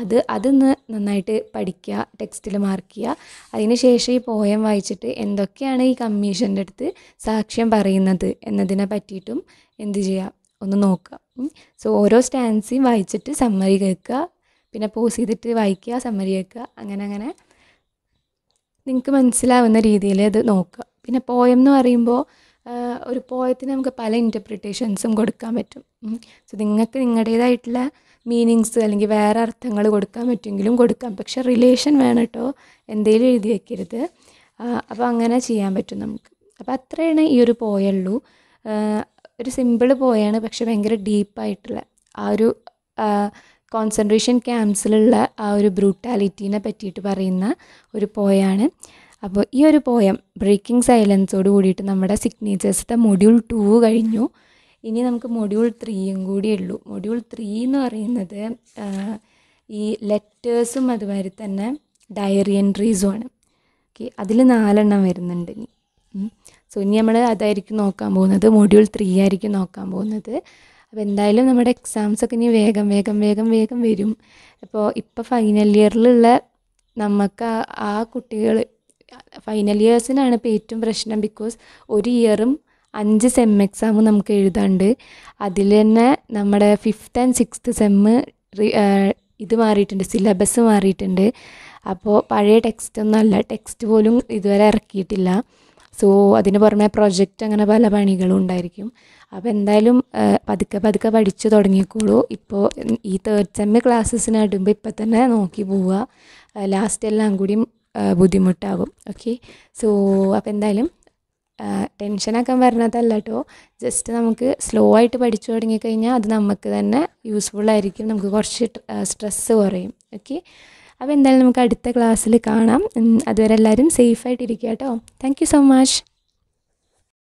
Speaker 1: അത് അതൊന്ന് നന്നായിട്ട് പഠിക്കുക ടെക്സ്റ്റിൽ മാർക്ക് ചെയ്യുക ശേഷം ഈ പോയം വായിച്ചിട്ട് എന്തൊക്കെയാണ് ഈ കമ്മീഷൻ്റെ അടുത്ത് സാക്ഷ്യം പറയുന്നത് എന്നതിനെ പറ്റിയിട്ടും എന്ത് ചെയ്യുക ഒന്ന് നോക്കുക സോ ഓരോ സ്റ്റാൻസിയും വായിച്ചിട്ട് സമ്മറി കേൾക്കുക പിന്നെ പോസ് ചെയ്തിട്ട് വായിക്കുക സമ്മറി കേൾക്കുക അങ്ങനെ അങ്ങനെ നിങ്ങൾക്ക് മനസ്സിലാവുന്ന രീതിയിൽ അത് നോക്കുക പിന്നെ പോയം എന്ന് പറയുമ്പോൾ ഒരു പോയത്തിന് നമുക്ക് പല ഇൻറ്റർപ്രിറ്റേഷൻസും കൊടുക്കാൻ പറ്റും സോ നിങ്ങൾക്ക് നിങ്ങളുടേതായിട്ടുള്ള മീനിങ്സ് അല്ലെങ്കിൽ വേറെ അർത്ഥങ്ങൾ കൊടുക്കാൻ പറ്റുമെങ്കിലും കൊടുക്കാം പക്ഷെ റിലേഷൻ വേണം കേട്ടോ എന്തെങ്കിലും എഴുതി വയ്ക്കരുത് അപ്പോൾ അങ്ങനെ ചെയ്യാൻ പറ്റും നമുക്ക് അപ്പോൾ അത്രയാണ് ഈ ഒരു പോയുള്ളൂ ഒരു സിമ്പിൾ പോയാണ് പക്ഷെ ഭയങ്കര ഡീപ്പായിട്ടുള്ള ആ ഒരു കോൺസെൻട്രേഷൻ ക്യാമ്പ്സിലുള്ള ആ ഒരു ബ്രൂട്ടാലിറ്റീനെ പറ്റിയിട്ട് പറയുന്ന ഒരു പോയാണ് അപ്പോൾ ഈ ഒരു പോയം ബ്രേക്കിംഗ് സൈലൻസോട് കൂടിയിട്ട് നമ്മുടെ സിഗ്നേച്ചേഴ്സിൻ്റെ മൊഡ്യൂൾ ടു കഴിഞ്ഞു ഇനി നമുക്ക് മൊഡ്യൂൾ ത്രീയും ഉള്ളൂ മൊഡ്യൂൾ ത്രീ എന്ന് പറയുന്നത് ഈ ലെറ്റേഴ്സും അതുമാതിരി തന്നെ ഡയറി എൻട്രീസും ആണ് ഓക്കെ അതിൽ നാലെണ്ണം വരുന്നുണ്ട് ഇനി സോ ഇനി നമ്മൾ അതായിരിക്കും നോക്കാൻ പോകുന്നത് മൊഡ്യൂൾ ത്രീ ആയിരിക്കും നോക്കാൻ പോകുന്നത് അപ്പോൾ എന്തായാലും നമ്മുടെ എക്സാംസൊക്കെ ഇനി വേഗം വേഗം വേഗം വേഗം വരും അപ്പോൾ ഇപ്പോൾ ഫൈനൽ ഇയറിലുള്ള നമുക്ക് ആ കുട്ടികൾ ഫൈനൽ ഇയേഴ്സിനാണ് ഇപ്പോൾ ഏറ്റവും പ്രശ്നം ബിക്കോസ് ഒരു ഇയറും അഞ്ച് സെം എക്സാമും നമുക്ക് എഴുതാണ്ട് അതിൽ തന്നെ നമ്മുടെ ഫിഫ്ത്ത് ആൻഡ് സിക്സ്ത്ത് സെമ്മ് ഇത് മാറിയിട്ടുണ്ട് സിലബസ് മാറിയിട്ടുണ്ട് അപ്പോൾ പഴയ ടെക്സ്റ്റ് ഒന്നും അല്ല ടെക്സ്റ്റ് പോലും ഇതുവരെ ഇറക്കിയിട്ടില്ല സോ അതിന് പുറമെ പ്രൊജക്റ്റ് അങ്ങനെ പല പണികളും ഉണ്ടായിരിക്കും അപ്പം എന്തായാലും പതുക്കെ പതുക്കെ പഠിച്ചു തുടങ്ങിക്കോളൂ ഇപ്പോൾ ഈ തേർഡ് സെമ്മ് ക്ലാസ്സസിന് അടുമ്പോൾ ഇപ്പം തന്നെ നോക്കി പോവുക ലാസ്റ്റ് എല്ലാം കൂടിയും ബുദ്ധിമുട്ടാകും ഓക്കെ സോ അപ്പം എന്തായാലും ടെൻഷനാക്കാൻ വരണതല്ല കേട്ടോ ജസ്റ്റ് നമുക്ക് സ്ലോ ആയിട്ട് പഠിച്ചു തുടങ്ങിക്കഴിഞ്ഞാൽ അത് നമുക്ക് തന്നെ യൂസ്ഫുൾ ആയിരിക്കും നമുക്ക് കുറച്ച് സ്ട്രെസ്സ് കുറയും ഓക്കെ അപ്പോൾ എന്തായാലും നമുക്ക് അടുത്ത ക്ലാസ്സിൽ കാണാം അതുവരെ എല്ലാവരും സേഫായിട്ടിരിക്കുക കേട്ടോ താങ്ക് യു സോ മച്ച്